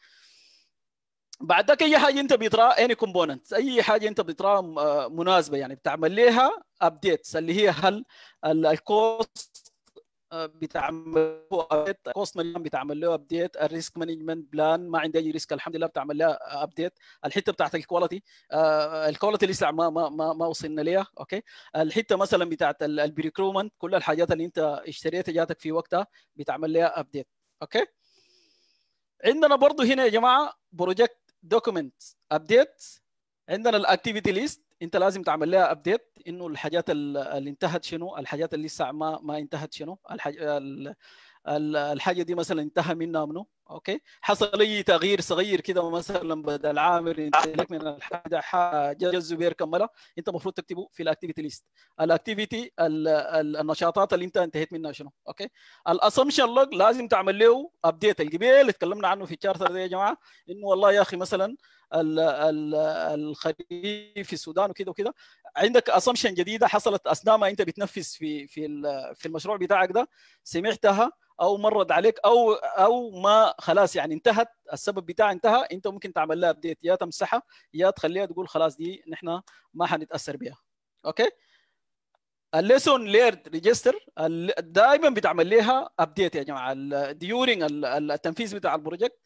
بعدك اي حاجه انت بتراها اني كومبوننت اي حاجه انت بتراها آه، مناسبه يعني بتعمل لها ابديتس اللي هي هل الكوست بتعمل ابديت كوست مانجمنت بتعمل له ابديت الريسك مانجمنت بلان ما عندي اي ريسك الحمد لله بتعمل لها ابديت الحته بتاعت الكواليتي الكواليتي لسه ما ما ما, ما وصلنا ليها اوكي الحته مثلا بتاعت البريكرومنت كل الحاجات اللي انت اشتريتها جاتك في وقتها بتعمل لها ابديت اوكي عندنا برضه هنا يا جماعه بروجكت دوكيمنت ابديت عندنا الاكتيفيتي ليست انت لازم تعمل لها ابديت انه الحاجات اللي انتهت شنو الحاجات اللي لسه ما ما انتهت شنو الحاجه الحاجه دي مثلا انتهى منها منه اوكي حصل اي تغيير صغير كده مثلا بدل عامر لك من الحاجه حاجه الزبير كملها انت المفروض تكتبه في الاكتيفيتي ليست الاكتيفيتي النشاطات اللي انت انتهيت منها شنو اوكي الاسامبشن لوج لازم تعمل له ابديت اللي تكلمنا عنه في الشارتر ده يا جماعه انه والله يا اخي مثلا الخريف في السودان وكذا وكذا عندك اسامبشن جديده حصلت اثناء ما انت بتنفذ في في في المشروع بتاعك ده سمعتها او مرض عليك او او ما خلاص يعني انتهت السبب بتاعها انتهى انت ممكن تعمل لها ابديت يا تمسحها يا تخليها تقول خلاص دي نحن ما حنتاثر بها اوكي الليسون ليرد ريجستر دائما بتعمل لها ابديت يا جماعه ديورنج التنفيذ بتاع البروجكت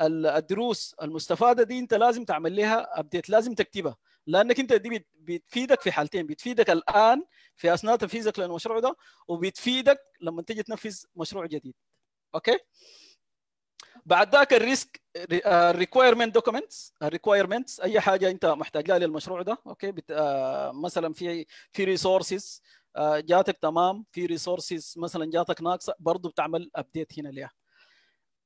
الدروس المستفاده دي انت لازم تعمل لها ابديت لازم تكتبها لانك انت دي بتفيدك في حالتين بتفيدك الان في اثناء تنفيذك للمشروع ده وبتفيدك لما تيجي تنفذ مشروع جديد اوكي بعد ذاك الريسك الريكويرمنت دوكيومنتس الريكويرمنتس اي حاجه انت محتاج لها للمشروع ده اوكي بت... آه مثلا في في ريسورسز آه جاتك تمام في ريسورسز مثلا جاتك ناقصه برضه بتعمل ابديت هنا ليها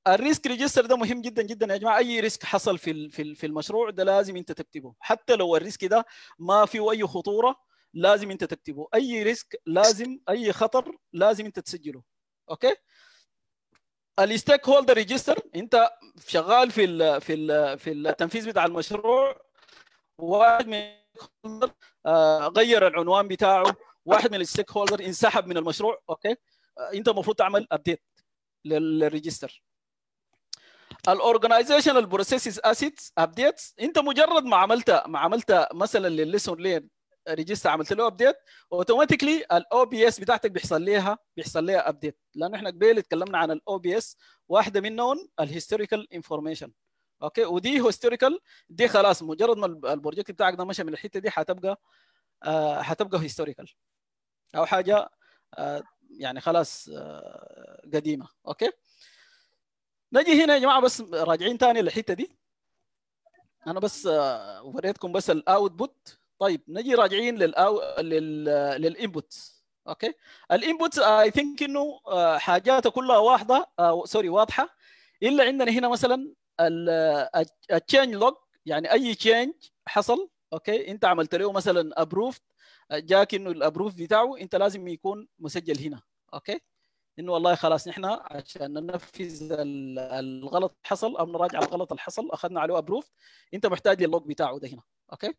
الريسك ريجستر ده مهم جدا جدا يا جماعه اي ريسك حصل في في المشروع ده لازم انت تكتبه حتى لو الريسك ده ما فيه اي خطوره لازم انت تكتبه اي ريسك لازم اي خطر لازم انت تسجله اوكي الستيك هولدر ريجستر انت شغال في الـ في الـ في التنفيذ بتاع المشروع واحد من آه، غير العنوان بتاعه واحد من الستيك هولدر انسحب من المشروع اوكي آه، انت المفروض تعمل ابديت للريجستر الاورجنايزيشنال بروسيسز اسيتس ابديتس انت مجرد ما عملت ما عملت مثلا للليسون لين ريجستر عملت له ابديت اوتوماتيكلي الاو بي اس بتاعتك بيحصل ليها بيحصل ليها ابديت لان احنا قبل تكلمنا عن الاو بي اس واحده منهم الهيستوريكال انفورميشن اوكي ودي هيستوريكال دي خلاص مجرد ما البروجكت بتاعك ده مشى من الحته دي هتبقى آه هتبقى هيستوريكال او حاجه آه يعني خلاص آه قديمه اوكي نجي هنا يا جماعه بس راجعين ثاني للحته دي انا بس آه، وريتكم بس الاوتبوت طيب نجي راجعين للأو... لل للانبوت آه، اوكي الانبوت اي ثينك انه آه، حاجاته كلها واحده سوري واضحه الا عندنا هنا مثلا التشينج لوج يعني اي تشينج حصل اوكي انت عملت له مثلا ابروف جاك انه الابروف بتاعه انت لازم يكون مسجل هنا اوكي انه والله خلاص نحن عشان ننفذ الغلط حصل او نراجع الغلط اللي حصل اخذنا عليه ابروف انت محتاج للوج بتاعه ده هنا اوكي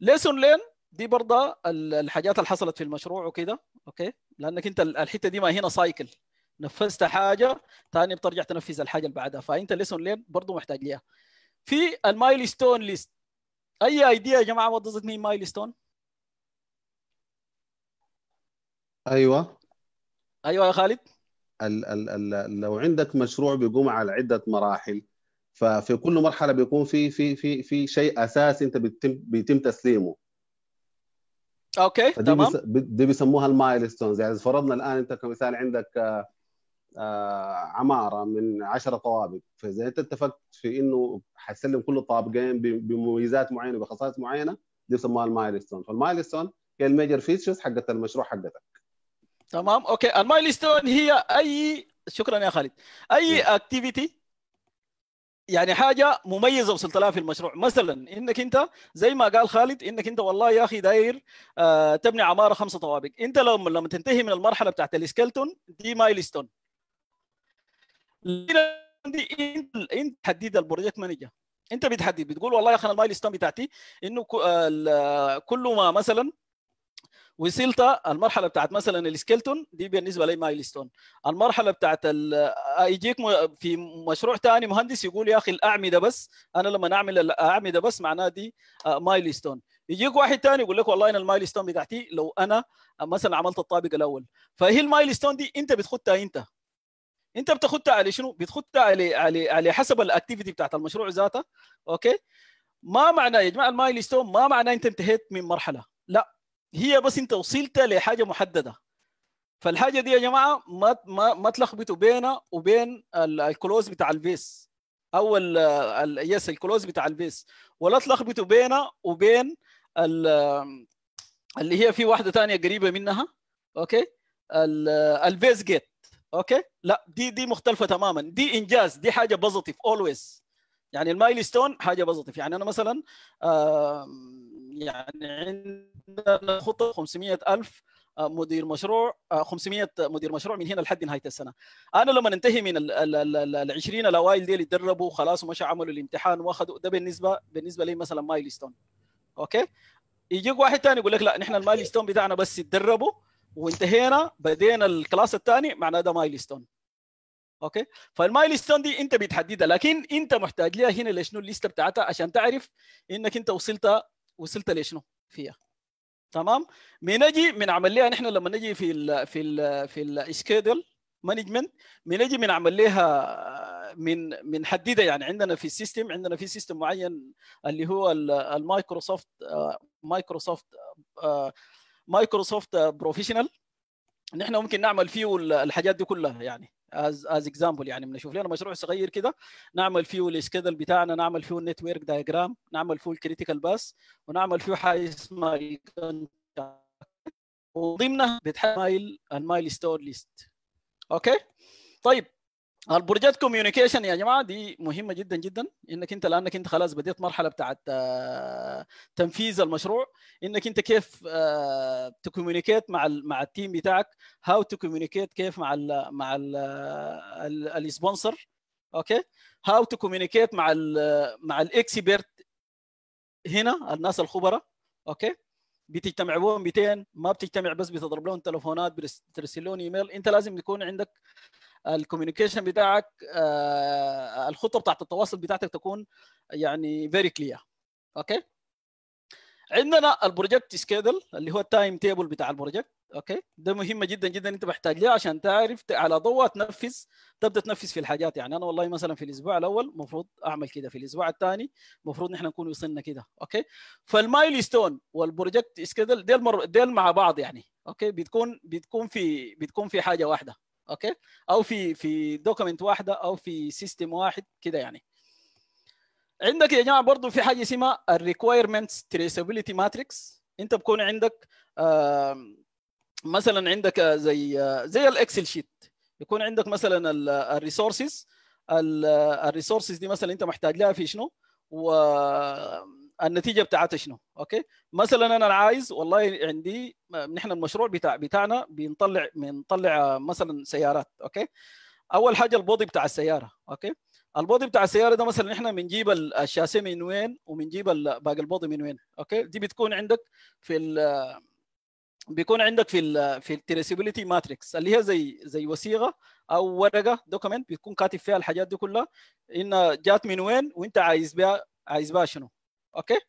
ليسون لين دي برضه الحاجات اللي حصلت في المشروع وكده اوكي لانك انت الحته دي ما هنا سايكل نفذت حاجه ثاني بترجع تنفذ الحاجه اللي بعدها فانت ليسون لين برضه محتاج ليها في المايلستون ليست اي ايديا يا جماعه وضزت مين مايلستون ايوه ايوه يا خالد ال ال ال لو عندك مشروع بيقوم على عده مراحل ففي كل مرحله بيكون في في في في شيء اساسي انت بيتم بيتم تسليمه اوكي تمام دي بيسموها المايلستونز يعني فرضنا الان انت كمثال عندك آه، آه، عماره من 10 طوابق فاذا انت اتفقت في انه حتسلم كل طابقين بمميزات معينه بخصائص معينه دي بيسموها المايلستون فالمايلستون هي الميجر فيتشرز حقت المشروع حقتك تمام اوكي المايلستون هي اي شكرا يا خالد اي اكتيفيتي نعم. يعني حاجه مميزه وصلت لها في المشروع مثلا انك انت زي ما قال خالد انك انت والله يا اخي داير آه، تبني عماره خمسه طوابق انت لما لما تنتهي من المرحله بتاعت السكلتون دي مايلستون دي انت انت تحدد البروجكت مانجر انت بتحدد بتقول والله يا اخي المايلستون بتاعتي انه آه، كل ما مثلا وصلت المرحله بتاعت مثلا السكيلتون دي بالنسبه لي مايلستون المرحله بتاعت آه، يجيك في مشروع ثاني مهندس يقول يا اخي الاعمده بس انا لما اعمل الاعمده بس معناها دي آه، مايلستون يجيك واحد ثاني يقول لك والله انا المايلستون بتاعتي لو انا مثلا عملت الطابق الاول فهي المايلستون دي انت بتخدها انت انت بتخدها على شنو؟ بتخدها على على على حسب الاكتيفيتي بتاعت المشروع ذاته اوكي؟ ما معنى يا جماعه المايلستون ما معناه انت انتهيت من مرحله لا هي بس انت وصلت لحاجه محدده فالحاجه دي يا جماعه ما ما ما تلخبطوا بينها وبين الكلوز بتاع البيس او يس الكلوز بتاع البيس ولا تلخبطوا بينها وبين اللي هي في واحده ثانيه قريبه منها اوكي البيس جيت اوكي لا دي دي مختلفه تماما دي انجاز دي حاجه بوزيتيف اولويز يعني المايل ستون حاجه بوزيتيف يعني انا مثلا آه يعني عندنا خطه 500 الف آه، مدير مشروع 500 آه، مدير مشروع من هنا لحد نهايه السنه انا لما انتهي من ال 20 الاوائل دي اللي تدربوا خلاص ومشى عملوا الامتحان واخذوا ده بالنسبه بالنسبه لي مثلا مايل ستون اوكي يجيك واحد ثاني يقول لك لا نحن المايل ستون بتاعنا بس يتدربوا وانتهينا بدينا الكلاس الثاني معناه ده مايل ستون اوكي فالمايل ستون دي انت بتحددها لكن انت محتاج ليها هنا لشنو الليسته بتاعتها عشان تعرف انك انت وصلت وصلت لشنو فيها تمام من نجي من عمليها نحن لما نجي في الـ في الـ في السكيدل مانجمنت نجي من عمل من من حديده يعني عندنا في السيستم عندنا في سيستم معين اللي هو المايكروسوفت مايكروسوفت مايكروسوفت بروفيشنال نحن ممكن نعمل فيه الحاجات دي كلها يعني از از اكزامبل يعني بنشوف لنا مشروع صغير كده نعمل فيه السكيدل بتاعنا نعمل فيه النتورك دايجرام نعمل فيه الكريتيكال باس ونعمل فيه حاجه اسمها وضمنها بتحمل المايل ستون ليست اوكي طيب البروجكت كوميونيكيشن يا جماعه دي مهمه جدا جدا انك انت لانك انت خلاص بديت مرحله بتاعت آه، تنفيذ المشروع انك انت كيف تكوميونيكيت آه، مع مع التيم بتاعك هاو تو كوميونيكيت كيف مع الـ مع السبونسر اوكي هاو تو كوميونيكيت مع الـ مع الاكسبيرت هنا الناس الخبراء اوكي بتجتمع بهم 200 ما بتجتمع بس بتضرب لهم تليفونات بترسل لهم ايميل انت لازم يكون عندك الكوميونيكيشن بتاعك آه، الخطه بتاعت التواصل بتاعتك تكون يعني فيري كلير اوكي عندنا البروجكت سكيدل اللي هو التايم تيبل بتاع البروجكت اوكي ده مهمه جدا جدا انت محتاج ليها عشان تعرف على ضوء تنفذ تبدا تنفذ في الحاجات يعني انا والله مثلا في الاسبوع الاول المفروض اعمل كده في الاسبوع الثاني المفروض نحن نكون وصلنا كده اوكي فالمايل ستون والبروجكت سكيدل ديل مر... ديل مع بعض يعني اوكي بتكون بتكون في بتكون في حاجه واحده اوكي او في في دوكمنت واحده او في سيستم واحد كده يعني عندك يا جماعه برضه في حاجه اسمها الريكويرمنتس تريسابيلتي ماتريكس انت بكون عندك مثلا عندك آه، زي آه، زي الاكسل شيت يكون عندك مثلا الريسورسز آه، الريسورسز دي مثلا انت محتاج لها في شنو و النتيجه بتاعتها شنو اوكي مثلا انا عايز والله عندي نحن المشروع بتاع بتاعنا بنطلع بنطلع مثلا سيارات اوكي اول حاجه البودي بتاع السياره اوكي البودي بتاع السياره ده مثلا احنا بنجيب الشاسيه من وين وبنجيب باقي البودي من وين اوكي دي بتكون عندك في ال بيكون عندك في ال في التريسيبيليتي ماتريكس اللي هي زي زي وثيقه او ورقه دوكيمنت بتكون كاتب فيها الحاجات دي كلها ان جات من وين وانت عايز بها عايز بها شنو اوكي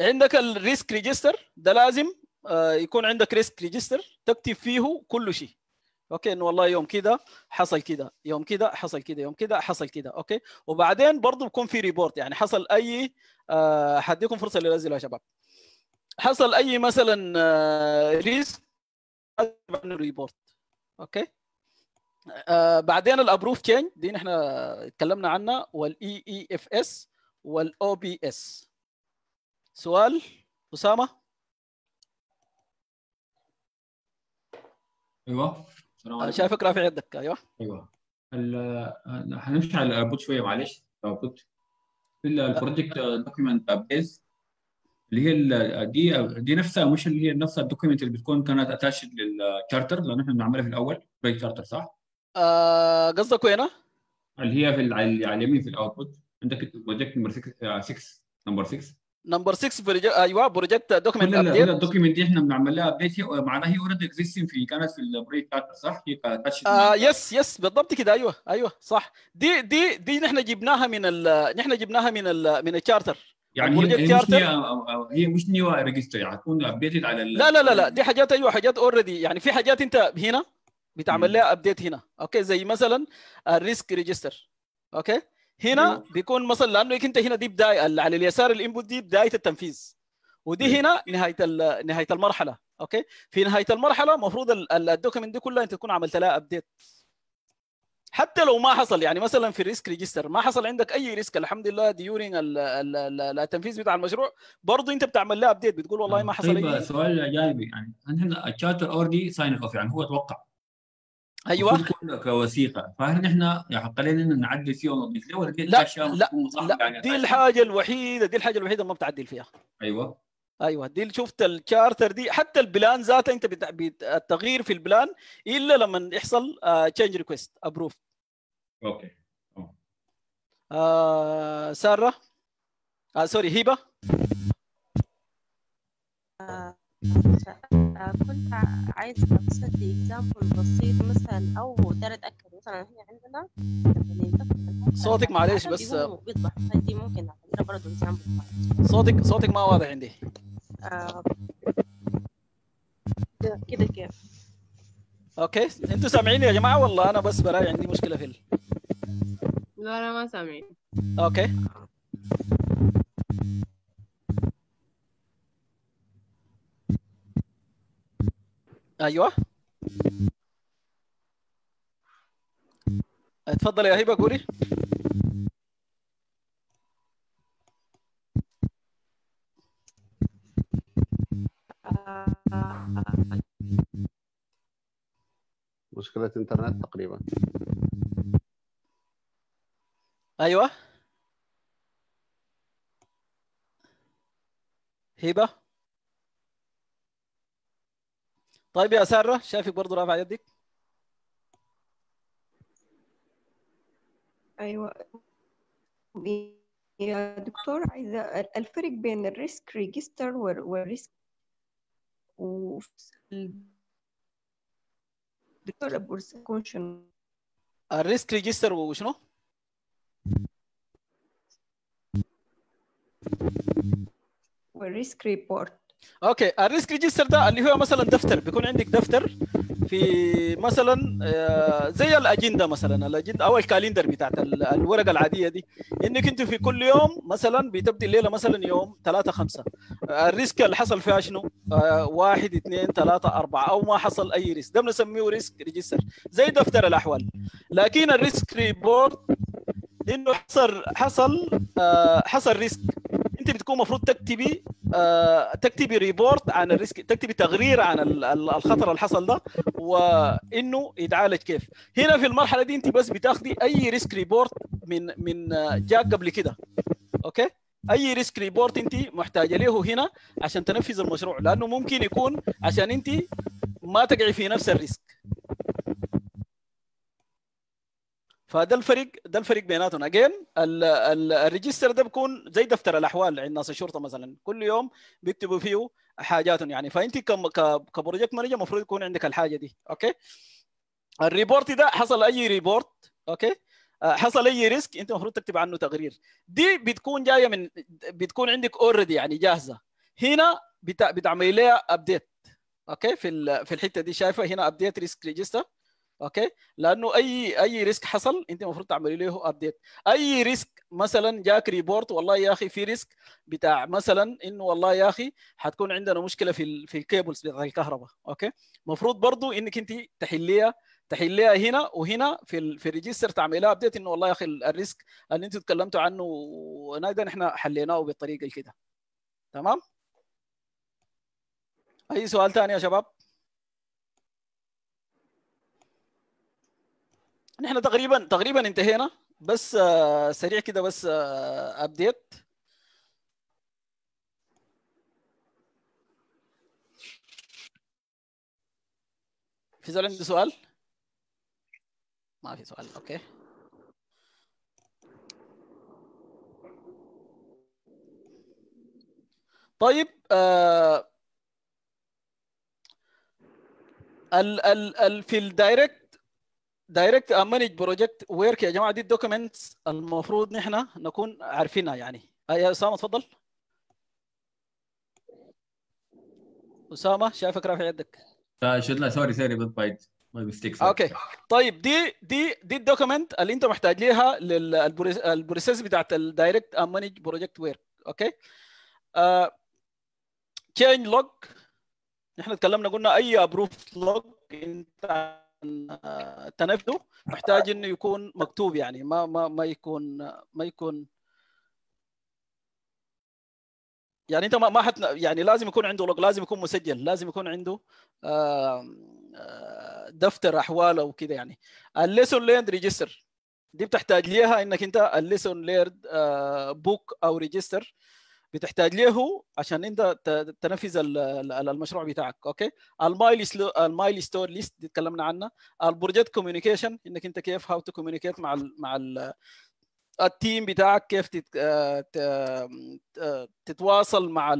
عندك الريسك ريجستر ده لازم آه، يكون عندك ريسك ريجستر تكتب فيه كل شيء اوكي انه والله يوم كذا حصل كذا يوم كذا حصل كذا يوم كذا حصل كذا اوكي وبعدين برضه بكون في ريبورت يعني حصل اي حديكم آه، فرصه للازل يا شباب حصل اي مثلا ريسك آه، ريبورت اوكي بعدين الابروف تشينج دي نحن اتكلمنا عنها والاي اي e اف e اس والاو بي اس سؤال اسامه ايوه شايفك رافع يدك ايوه ايوه هنمشي على الابوت شويه معلش كنت في البروجكت دوكيمنت بيز اللي هي دي دي نفسها مش اللي هي نفس الدوكيمنت اللي بتكون كانت اتاش للتشارتر لان احنا بنعملها في الاول بري تشارتر صح؟ آه قصدك وينها؟ اللي هي في على اليمين في الاوتبوت عندك بروجكت نمبر 6 نمبر 6 نمبر 6 بروجكت ايوه بروجكت دوكيمنت ابديت الدوكيمنت دي احنا بنعمل لها ابديت معناها هي اوريدي اكزيستنج في كانت في البريك داتا صح؟ هي آه يس يس بالضبط كده ايوه ايوه صح دي دي دي نحن جبناها من ال... نحن جبناها من ال... من الشارتر يعني هي, مش نيو هي مش نيو ريجستر هتكون ابديتد على ال... لا لا لا لا دي حاجات ايوه حاجات اوريدي يعني في حاجات انت هنا بتعمل لها ابديت هنا اوكي زي مثلا الريسك ريجستر اوكي هنا بيكون مثلا لانه انت هنا دي بدايه على اليسار الانبوت دي بدايه التنفيذ ودي إيه. هنا نهايه نهايه المرحله اوكي في نهايه المرحله المفروض الدوكيمنت دي كلها انت تكون عملت لها ابديت حتى لو ما حصل يعني مثلا في الريسك ريجستر ما حصل عندك اي ريسك الحمد لله ديورنج التنفيذ بتاع المشروع برضه انت بتعمل لها ابديت بتقول والله ما حصل طيب اي سؤال جانبي يعني احنا التشارتر اوردي ساين اوف يعني هو توقع ايوه كوثيقه فنحن علينا نعدل فيها ونضيف فيها ولا لا لا, لا يعني دي الحاجه الوحيده دي الحاجه الوحيده ما بتعدل فيها ايوه ايوه دي شفت الشارتر دي حتى البلان ذاتها انت بت... التغيير في البلان الا لما يحصل تشينج ريكويست ابروف اوكي آه ساره آه سوري هبه آه. كنت عايزة أقصد إكزامبل بسيط مثلا أو ده أتأكد مثلا هنا عندنا يعني صوتك معلش بس دي ممكن أعتبرها برضه إكزامبل صوتك صوتك ما واضح عندي آه كده كيف اوكي انتوا سامعيني يا جماعه والله انا بس براي عندي مشكله في ال... لا انا ما سامعين اوكي ايوه اتفضل يا هبه قولي مشكلة انترنت تقريبا ايوه هبه طيب يا ساره شايفك برضه رافع يدك ايوه يا دكتور عايزه الفرق بين الريسك ريجستر والريسك دكتور البورسكون شنو الريسك ريجستر وشنو؟ والريسك ريبورت اوكي الريسك ريجستر ده اللي هو مثلا دفتر بيكون عندك دفتر في مثلا آه، زي الاجنده مثلا الاجنده او الكاليندر بتاعت الورقه العاديه دي انك انت في كل يوم مثلا بتبدي الليله مثلا يوم 3 5 الريسك اللي حصل فيها شنو؟ آه، واحد اثنين ثلاثه اربعه او ما حصل اي ريسك ده بنسميه ريسك ريجستر زي دفتر الاحوال لكن الريسك ريبورت انه حصل حصل آه، حصل ريسك انت بتكون المفروض تكتبي آه، تكتبي ريبورت عن الريسك تكتبي تقرير عن الخطر اللي حصل ده وانه يتعالج كيف هنا في المرحله دي انت بس بتاخدي اي ريسك ريبورت من من آه، جاك قبل كده اوكي اي ريسك ريبورت انت محتاجه له هنا عشان تنفذ المشروع لانه ممكن يكون عشان انت ما تقعي في نفس الريسك فده الفرق ده الفرق بيناتهم اجين الريجستر ده بيكون زي دفتر الاحوال عند ناس الشرطه مثلا كل يوم بيكتبوا فيه حاجاتهم يعني فانت كبروجكت مانجر المفروض يكون عندك الحاجه دي اوكي الريبورت ده حصل اي ريبورت اوكي آه، حصل اي ريسك انت المفروض تكتب عنه تقرير دي بتكون جايه من بتكون عندك اوريدي يعني جاهزه هنا بتعمل لها ابديت اوكي في في الحته دي شايفه هنا ابديت ريسك ريجستر اوكي لانه اي اي ريسك حصل انت المفروض تعملي له ابديت اي ريسك مثلا جاك ريبورت والله يا اخي في ريسك بتاع مثلا انه والله يا اخي حتكون عندنا مشكله في في الكيبلز بتاع الكهرباء اوكي المفروض برضو انك انت تحليها تحليها هنا وهنا في ال في الريجستر تعملها ابديت انه والله يا اخي الريسك اللي انت تكلمتوا عنه نقدر احنا حليناه بالطريقه كده تمام اي سؤال ثاني يا شباب نحن تقريبا تقريبا انتهينا بس آه، سريع كده بس ابديت آه، في زول عنده سؤال؟ ما في سؤال اوكي طيب آه ال ال ال في الدايركت دايركت مانج بروجكت ويرك يا جماعه دي الدوكيمنت المفروض نحن نكون عارفينها يعني يا اسامه تفضل اسامه شايفك رافع يدك لا شد سوري سوري بس بايت اوكي طيب دي دي دي الدوكيمنت اللي انت محتاج ليها للبروسيس بتاعت الدايركت مانج بروجكت ويرك اوكي تشينج لوج نحن تكلمنا قلنا اي ابروف لوج انت تنفذه محتاج انه يكون مكتوب يعني ما ما ما يكون ما يكون يعني انت ما ما حت يعني لازم يكون عنده لوج لازم يكون مسجل لازم يكون عنده آه، دفتر احواله وكذا يعني الليسون ليرد ريجستر دي بتحتاج ليها انك انت الليسون ليرد بوك او ريجستر بتحتاج له عشان انت تنفذ المشروع بتاعك اوكي المايل المايل ستور ليست دي تكلمنا عنها البروجكت كوميونيكيشن انك انت كيف هاو تو كوميونيكيت مع الـ مع الـ التيم بتاعك كيف آه، آه، تتواصل مع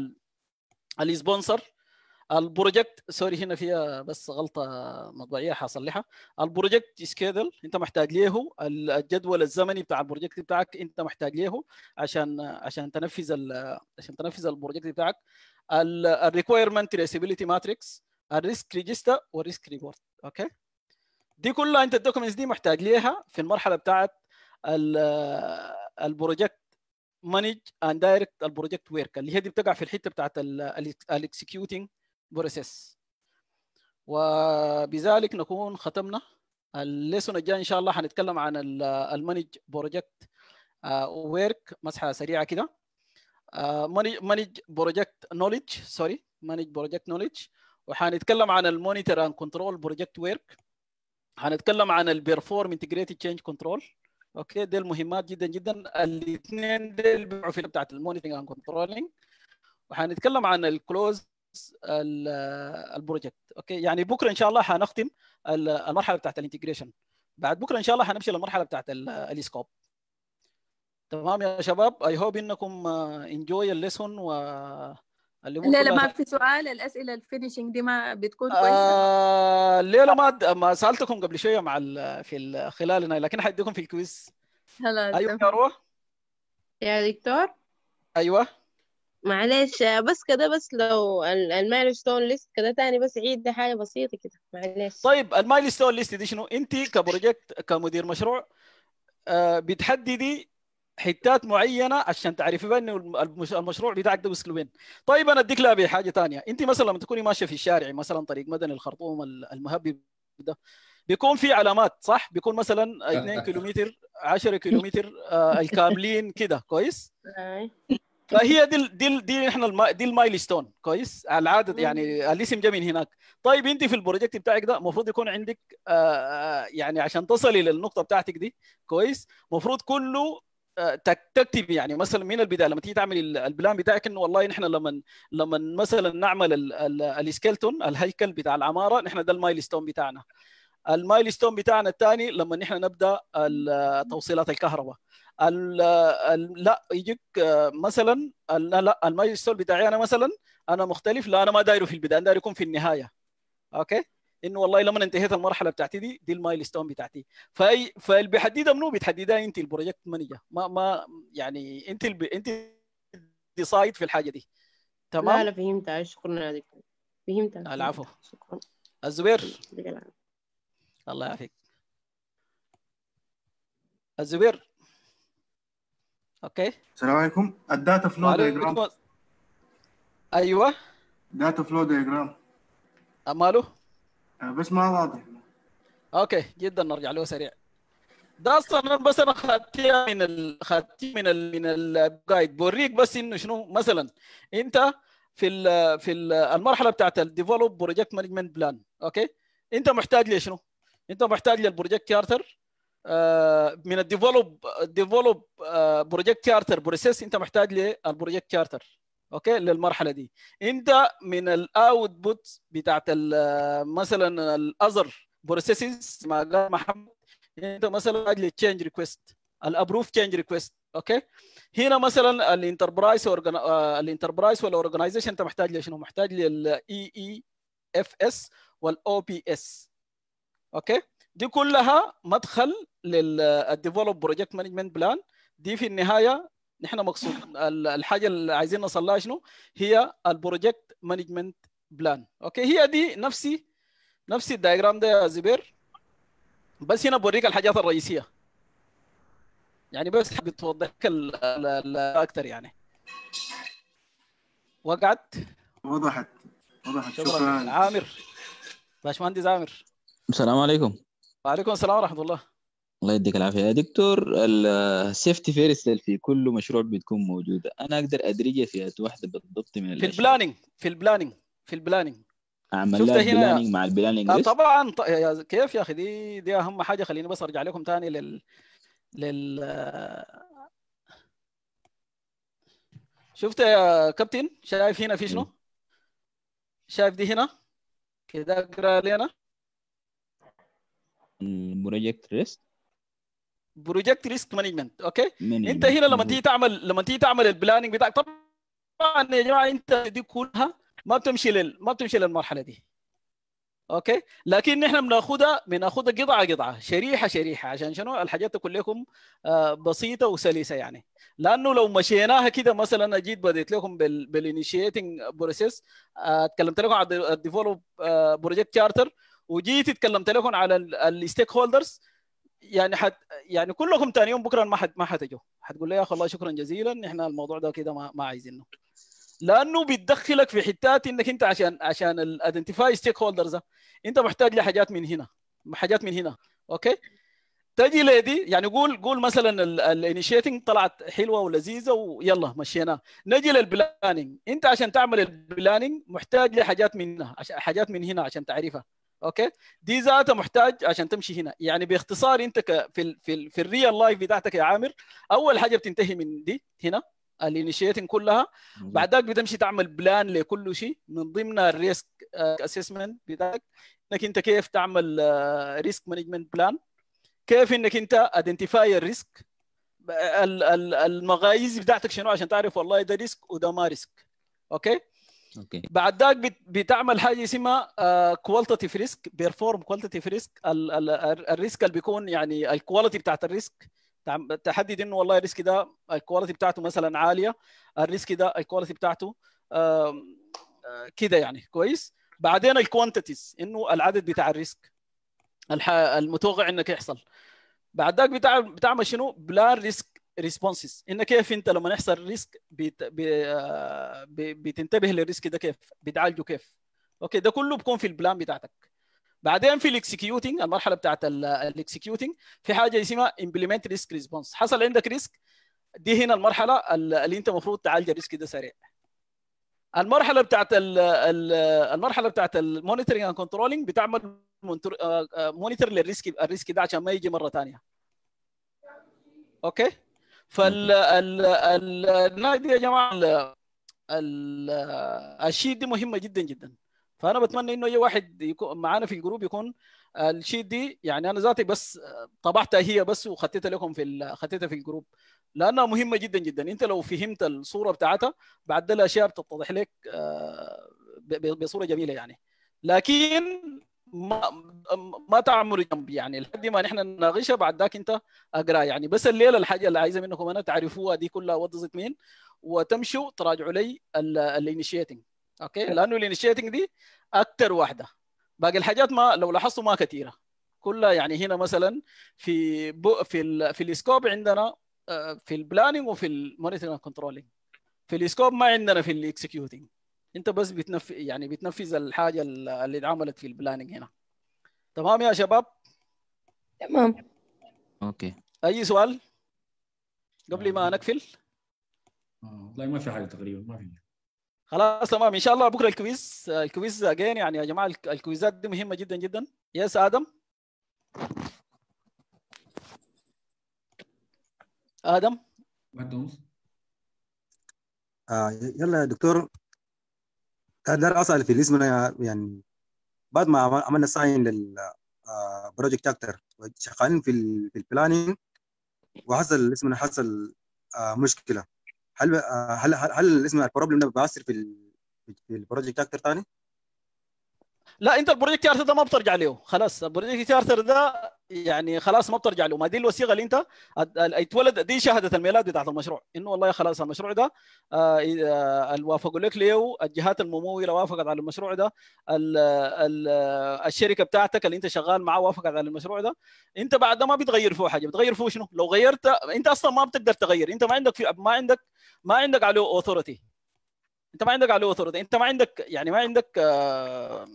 الاسبونسر البروجكت سوري هنا فيها بس غلطه مطبعيه حصلحها البروجكت سكيدل انت محتاج ليه الجدول الزمني بتاع البروجكت بتاعك انت محتاج ليه عشان عشان تنفذ عشان تنفذ البروجكت بتاعك الريكويرمنت تريسبيليتي ماتريكس الريسك ريجستر والريسك ريبورت اوكي دي كلها انت الدوكيومنتس دي محتاج ليها في المرحله بتاعت البروجكت مانج اند دايركت البروجكت ورك اللي هي دي بتقع في الحته بتاعت الاكسكيوتنج بروسيس وبذلك نكون ختمنا الليسون الجاي ان شاء الله حنتكلم عن المانج بروجكت ويرك آه، مسحه سريعه كده آه، مانج بروجكت نوليدج سوري مانج بروجكت نوليدج وحنتكلم عن المونيتور اند كنترول بروجكت ويرك حنتكلم عن البيرفورم انتجريتد تشينج كنترول اوكي دي المهمات جدا جدا الاثنين دي اللي في بتاعت المونيتورنج اند كنترولينج وحنتكلم عن الكلوز البروجكت اوكي يعني بكره ان شاء الله حنختم المرحله بتاعت الانتجريشن بعد بكره ان شاء الله حنمشي للمرحله بتاعت الاسكوب تمام يا شباب اي هوب انكم انجوي آه، الليسون و اللي آه، لا لا ما في سؤال الاسئله الفينشنج دي ما بتكون كويسه آه ليه ما ما سالتكم قبل شويه مع في خلال خلالنا لكن حديكم في الكويز هلا ايوه يا روح يا دكتور ايوه معلش بس كده بس لو المايل ستون ليست كده تاني بس عيد ده حاجه بسيطه كده معلش طيب المايل ستون ليست دي شنو انت كبروجكت كمدير مشروع آه، بتحددي حتات معينه عشان تعرفي بان المشروع بتاعك ده وصل وين طيب انا اديك لها بحاجه ثانيه انت مثلا لما تكوني ماشيه في الشارع مثلا طريق مدني الخرطوم المهبب ده بيكون في علامات صح بيكون مثلا 2 كيلومتر 10 كيلومتر آه، الكاملين كده كويس فهي دي دي دي احنا دي المايلستون كويس العاده يعني الاسم جاي من هناك طيب انت في البروجكت بتاعك ده المفروض يكون عندك آه، آه، يعني عشان تصلي للنقطه بتاعتك دي كويس المفروض كله آه، تكتب يعني مثلا من البدايه لما تيجي تعمل البلان بتاعك انه والله نحن لما لما مثلا نعمل السكيلتون الهيكل بتاع العماره نحن ده المايلستون بتاعنا المايلستون بتاعنا الثاني لما نحن نبدا توصيلات الكهرباء لا يجيك مثلا لا الماجستير بتاعي انا مثلا انا مختلف لا انا ما دايره في البدايه انا داير يكون في النهايه اوكي انه والله لما انتهيت المرحله بتاعتي دي دي المايلستون بتاعتي فاي فاللي بيحددها منو بتحددها انت البروجكت مانجر ما ما يعني انت الب... انت ديسايد في الحاجه دي تمام لا لا فهمت شكرا يا دكتور فهمت العفو شكرا الزبير الله يعافيك الزبير اوكي السلام عليكم الداتا فلو دايجرام ايوه داتا فلو دايجرام ماله بس ما واضح اوكي جدا نرجع له سريع ده اصلا بس انا خدتها من ال... خدتها من ال... من الجايد بوريك بس انه شنو مثلا انت في ال... في ال... المرحله بتاعت الديفلوب بروجكت مانجمنت بلان اوكي انت محتاج لشنو؟ انت محتاج للبروجكت شارتر آه، من الديفلوب ديفلوب آه، بروجكت شارتر بروسيس انت محتاج للبروجكت شارتر اوكي للمرحله دي انت من الاوتبوت بتاعت آه، مثلا الاذر بروسيسز ما قال محمد انت مثلا اجل تشينج ريكويست الابروف تشينج ريكويست اوكي هنا مثلا الانتربرايز الانتربرايز والاورجنايزيشن انت محتاج لشنو محتاج للاي اي اف اس والاو بي اس اوكي دي كلها مدخل للديفلوب بروجكت مانجمنت بلان دي في النهايه نحن مقصود الحاجه اللي عايزين نوصل لها شنو هي البروجكت مانجمنت بلان اوكي هي دي نفسي نفس الدايجرام ده يا زبير بس هنا بوريك الحاجات الرئيسيه يعني بس حبيت توضح اكثر يعني وقعت وضحت وضحت شكرا. عامر باشمهندس عامر السلام عليكم وعليكم السلام ورحمه الله الله يديك العافيه يا دكتور السيفتي فيرست في كل مشروع بتكون موجوده انا اقدر ادرجها في واحده بالضبط من في البلاننج في البلاننج في البلاننج اعمل لها البلاننج مع البلاننج آه طبعا ط... كيف يا اخي دي دي اهم حاجه خليني بس ارجع لكم ثاني لل لل شفت يا كابتن شايف هنا في شنو؟ إيه. شايف دي هنا كده اقرا لنا البروجكت ريسك بروجكت ريسك مانجمنت اوكي انت هنا لما تيجي تعمل لما تيجي تعمل البلاننج بتاعك طبعا يا جماعه انت دي كلها ما بتمشي لل ما بتمشي للمرحله دي اوكي لكن نحن بناخذها بناخذها قطعه قطعه شريحه شريحه عشان شنو الحاجات تكون لكم آه، بسيطه وسلسه يعني لانه لو مشيناها كده مثلا جيت بديت لكم بالانيشيتنج بروسيس آه، اتكلمت لكم عن الديفلوب بروجكت شارتر وجيت اتكلمت لكم على الستيك هولدرز يعني حت يعني كلكم ثاني يوم بكره ما حد ما حتجوا حتقول لي يا اخي الله شكرا جزيلا احنا الموضوع ده كده ما, ما عايزينه لانه بتدخلك في حتات انك انت عشان عشان الايدنتيفاي ستيك هولدرز انت محتاج لحاجات من هنا حاجات من هنا اوكي تجي ليدي يعني قول قول مثلا الانيشيتنج طلعت حلوه ولذيذه ويلا مشيناه نجي للبلاننج انت عشان تعمل البلاننج محتاج لحاجات من هنا حاجات من هنا عشان تعرفها اوكي دي ذاتها محتاج عشان تمشي هنا يعني باختصار انت في الـ في, الـ في الريال لايف بتاعتك يا عامر اول حاجه بتنتهي من دي هنا الانيشيتنج كلها بعد بتمشي تعمل بلان لكل شيء من ضمن الريسك اسسمنت آه، بتاعك انك انت كيف تعمل ريسك مانجمنت بلان كيف انك انت ايدنتيفاي الريسك المغايز بتاعتك شنو عشان تعرف والله ده ريسك وده ما ريسك اوكي اوكي بعد ذاك بتعمل حاجه اسمها كواليتيف ريسك بيرفورم في ريسك الريسك اللي بيكون يعني الكواليتي بتاعت الريسك تحدد انه والله الريسك ده الكواليتي بتاعته مثلا عاليه الريسك ده الكواليتي بتاعته آه، كده يعني كويس بعدين الكوانتيتيز انه العدد بتاع الريسك المتوقع انك يحصل بعد ذاك بتعمل شنو بلان ريسك ريسبونسز ان كيف انت لما يحصل ريسك بت... ب... آه، ب... بتنتبه للريسك ده كيف بتعالجه كيف اوكي ده كله بيكون في البلان بتاعتك بعدين في الاكسكيوتنج المرحله بتاعت الاكسكيوتنج في حاجه اسمها امبلمنت ريسك ريسبونس حصل عندك ريسك دي هنا المرحله اللي انت المفروض تعالج الريسك ده سريع المرحله بتاعت الـ الـ المرحله بتاعت المونيتورنج اند كنترولنج بتعمل مونيتور للريسك الريسك ده عشان ما يجي مره ثانيه اوكي فالنادي يا جماعه الشيء دي مهمه جدا جدا فانا بتمنى انه اي واحد يكون معانا في الجروب يكون الشيء دي يعني انا ذاتي بس طبعتها هي بس وخطيتها لكم في خطيتها في الجروب لانها مهمه جدا جدا انت لو فهمت الصوره بتاعتها بعد الاشياء بتتضح لك آه، بصوره جميله يعني لكن ما ما تعمر جنبي يعني لحد ما نحن نناقشها بعد ذاك انت اقرا يعني بس الليله الحاجه اللي عايزه منكم انا تعرفوها دي كلها وضزت مين وتمشوا تراجعوا لي الانيشيتنج اوكي لانه الانيشيتنج دي اكثر واحده باقي الحاجات ما لو لاحظتوا ما كثيره كلها يعني هنا مثلا في بو في الـ في السكوب عندنا آه، في البلاننج وفي المونيتورنج كنترولينج في السكوب ما عندنا في الاكسكيوتنج انت بس بتنفذ يعني بتنفذ الحاجه اللي اتعملت في البلاننج هنا تمام يا شباب تمام اوكي اي سؤال قبل ما آه. نقفل آه، والله ما في حاجه تقريبا ما في خلاص تمام ان شاء الله بكره الكويز الكويز اجين يعني يا جماعه الكويزات دي مهمه جدا جدا يس ادم ادم ما آه يلا يا دكتور ده اصلا في الاسم يعني بعد ما عملنا ساين للبروجكت اكتر شغالين في في البلاننج وحصل الاسم حصل آه، مشكله آه، هل هل هل الاسم البروبلم ده بيأثر في في البروجكت اكتر ثاني؟ لا انت البروجكت ارثر ده ما بترجع له خلاص البروجكت ارثر ده يعني خلاص ما بترجع له ما دي الوثيقه اللي انت اتولد دي شهاده الميلاد بتاعت المشروع انه والله خلاص المشروع ده آه، آه، وافقوا لك ليه الجهات المموله وافقت على المشروع ده الشركه بتاعتك اللي انت شغال معاه وافقت على المشروع ده انت بعد ده ما بتغير فيه حاجه بتغير فيه شنو لو غيرت انت اصلا ما بتقدر تغير انت ما عندك في ما عندك ما عندك عليه اوثورتي انت ما عندك عليه اوثورتي انت ما عندك يعني ما عندك آه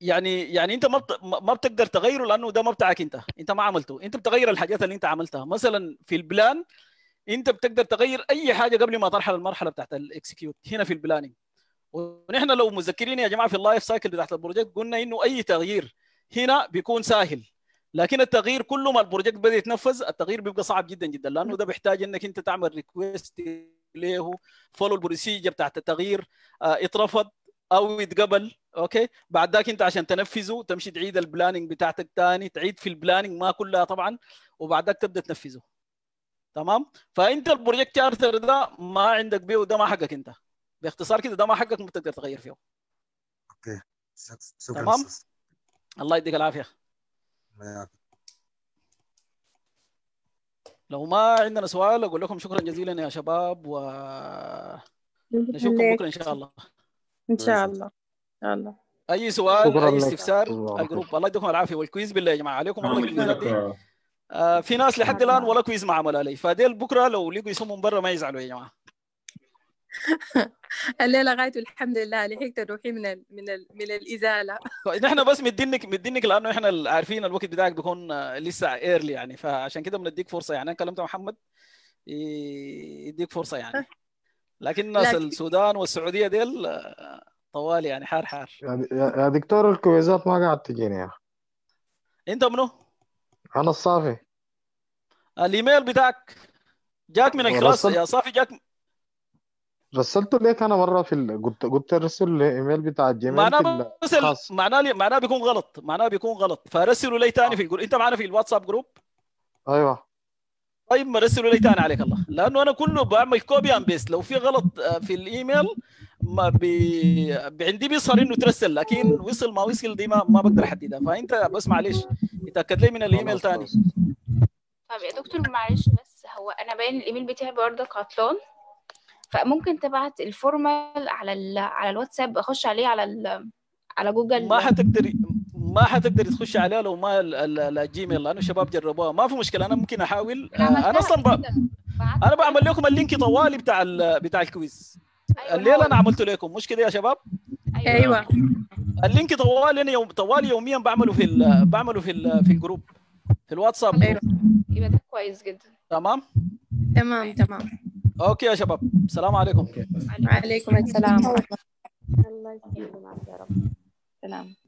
يعني يعني انت ما بت... ما بتقدر تغيره لانه ده ما بتاعك انت انت ما عملته انت بتغير الحاجات اللي انت عملتها مثلا في البلان انت بتقدر تغير اي حاجه قبل ما ترحل المرحله بتاعت الاكسكيوت هنا في البلاننج ونحن لو مذكرين يا جماعه في اللايف سايكل بتاعت البروجكت قلنا انه اي تغيير هنا بيكون سهل لكن التغيير كل ما البروجكت بدا يتنفذ التغيير بيبقى صعب جدا جدا لانه ده بيحتاج انك انت تعمل ريكويست له فولو البروسيجر بتاعت التغيير آه، اترفض او يتقبل اوكي بعد ذاك انت عشان تنفذه تمشي تعيد البلاننج بتاعتك ثاني تعيد في البلاننج ما كلها طبعا وبعد ذاك تبدا تنفذه تمام فانت البروجكت شارتر ده ما عندك بيه وده ما حقك انت باختصار كده ده ما حقك ما بتقدر تغير فيه اوكي شكرا تمام الله يديك العافيه لو ما عندنا سؤال اقول لكم شكرا جزيلا يا شباب و نشوفكم بكره ان شاء الله ان شاء الله ان شاء الله اي سؤال اي استفسار الجروب الله يديكم العافيه والكويز بالله يا جماعه عليكم الله آه، في ناس لحد الان ولا كويز ما عمل علي فديل بكره لو لقوا يسموا برا ما يزعلوا يا جماعه الليله غايته الحمد لله لحقت تروحي من الـ من الـ من الازاله طيب، نحن بس مدينك مدينك لانه احنا عارفين الوقت بتاعك بيكون آه، لسه ايرلي يعني فعشان كده بنديك فرصه يعني انا كلمت محمد يديك فرصه يعني أه. لكن الناس لكن... السودان والسعوديه ديل آه، طوال يعني حار حار يا, دكتور الكويزات ما قاعد تجيني يا اخي انت منو؟ انا الصافي الايميل بتاعك جاك من الكلاس يا صافي جاك رسلته ليك انا مره في ال... قلت قلت ارسل الايميل بتاع الجيميل معناه برسل معناه لي... معناه بيكون غلط معناه بيكون غلط فارسله لي تاني في انت معنا في الواتساب جروب ايوه طيب ما رسلوا لي ثاني عليك الله لانه انا كله بعمل كوبي ان بيست لو في غلط آه، في الايميل ما بي... عندي بيظهر انه ترسل لكن وصل ما وصل دي ما, ما بقدر احددها فانت بس معلش اتاكد لي من الايميل ثاني طيب يا دكتور معلش بس هو انا باين الايميل بتاعي برضه عطلان فممكن تبعت الفورمال على ال... على الواتساب اخش عليه على ال... على جوجل ما هتقدري ما حتقدر تخش عليها لو ما الجيميل لانه الشباب جربوها ما في مشكله انا ممكن احاول انا اصلا انا بعمل لكم اللينك طوالي بتاع بتاع الكويز أيوة، الليله انا عملته لكم مش كده يا شباب ايوه, أيوة. اللينك طوالي انا يوم طوالي يوميا بعمله في بعمله في في الجروب في الواتساب ايوه يبقى ده كويس جدا تمام تمام تمام اوكي يا شباب السلام عليكم وعليكم السلام الله يسلمك يا رب سلام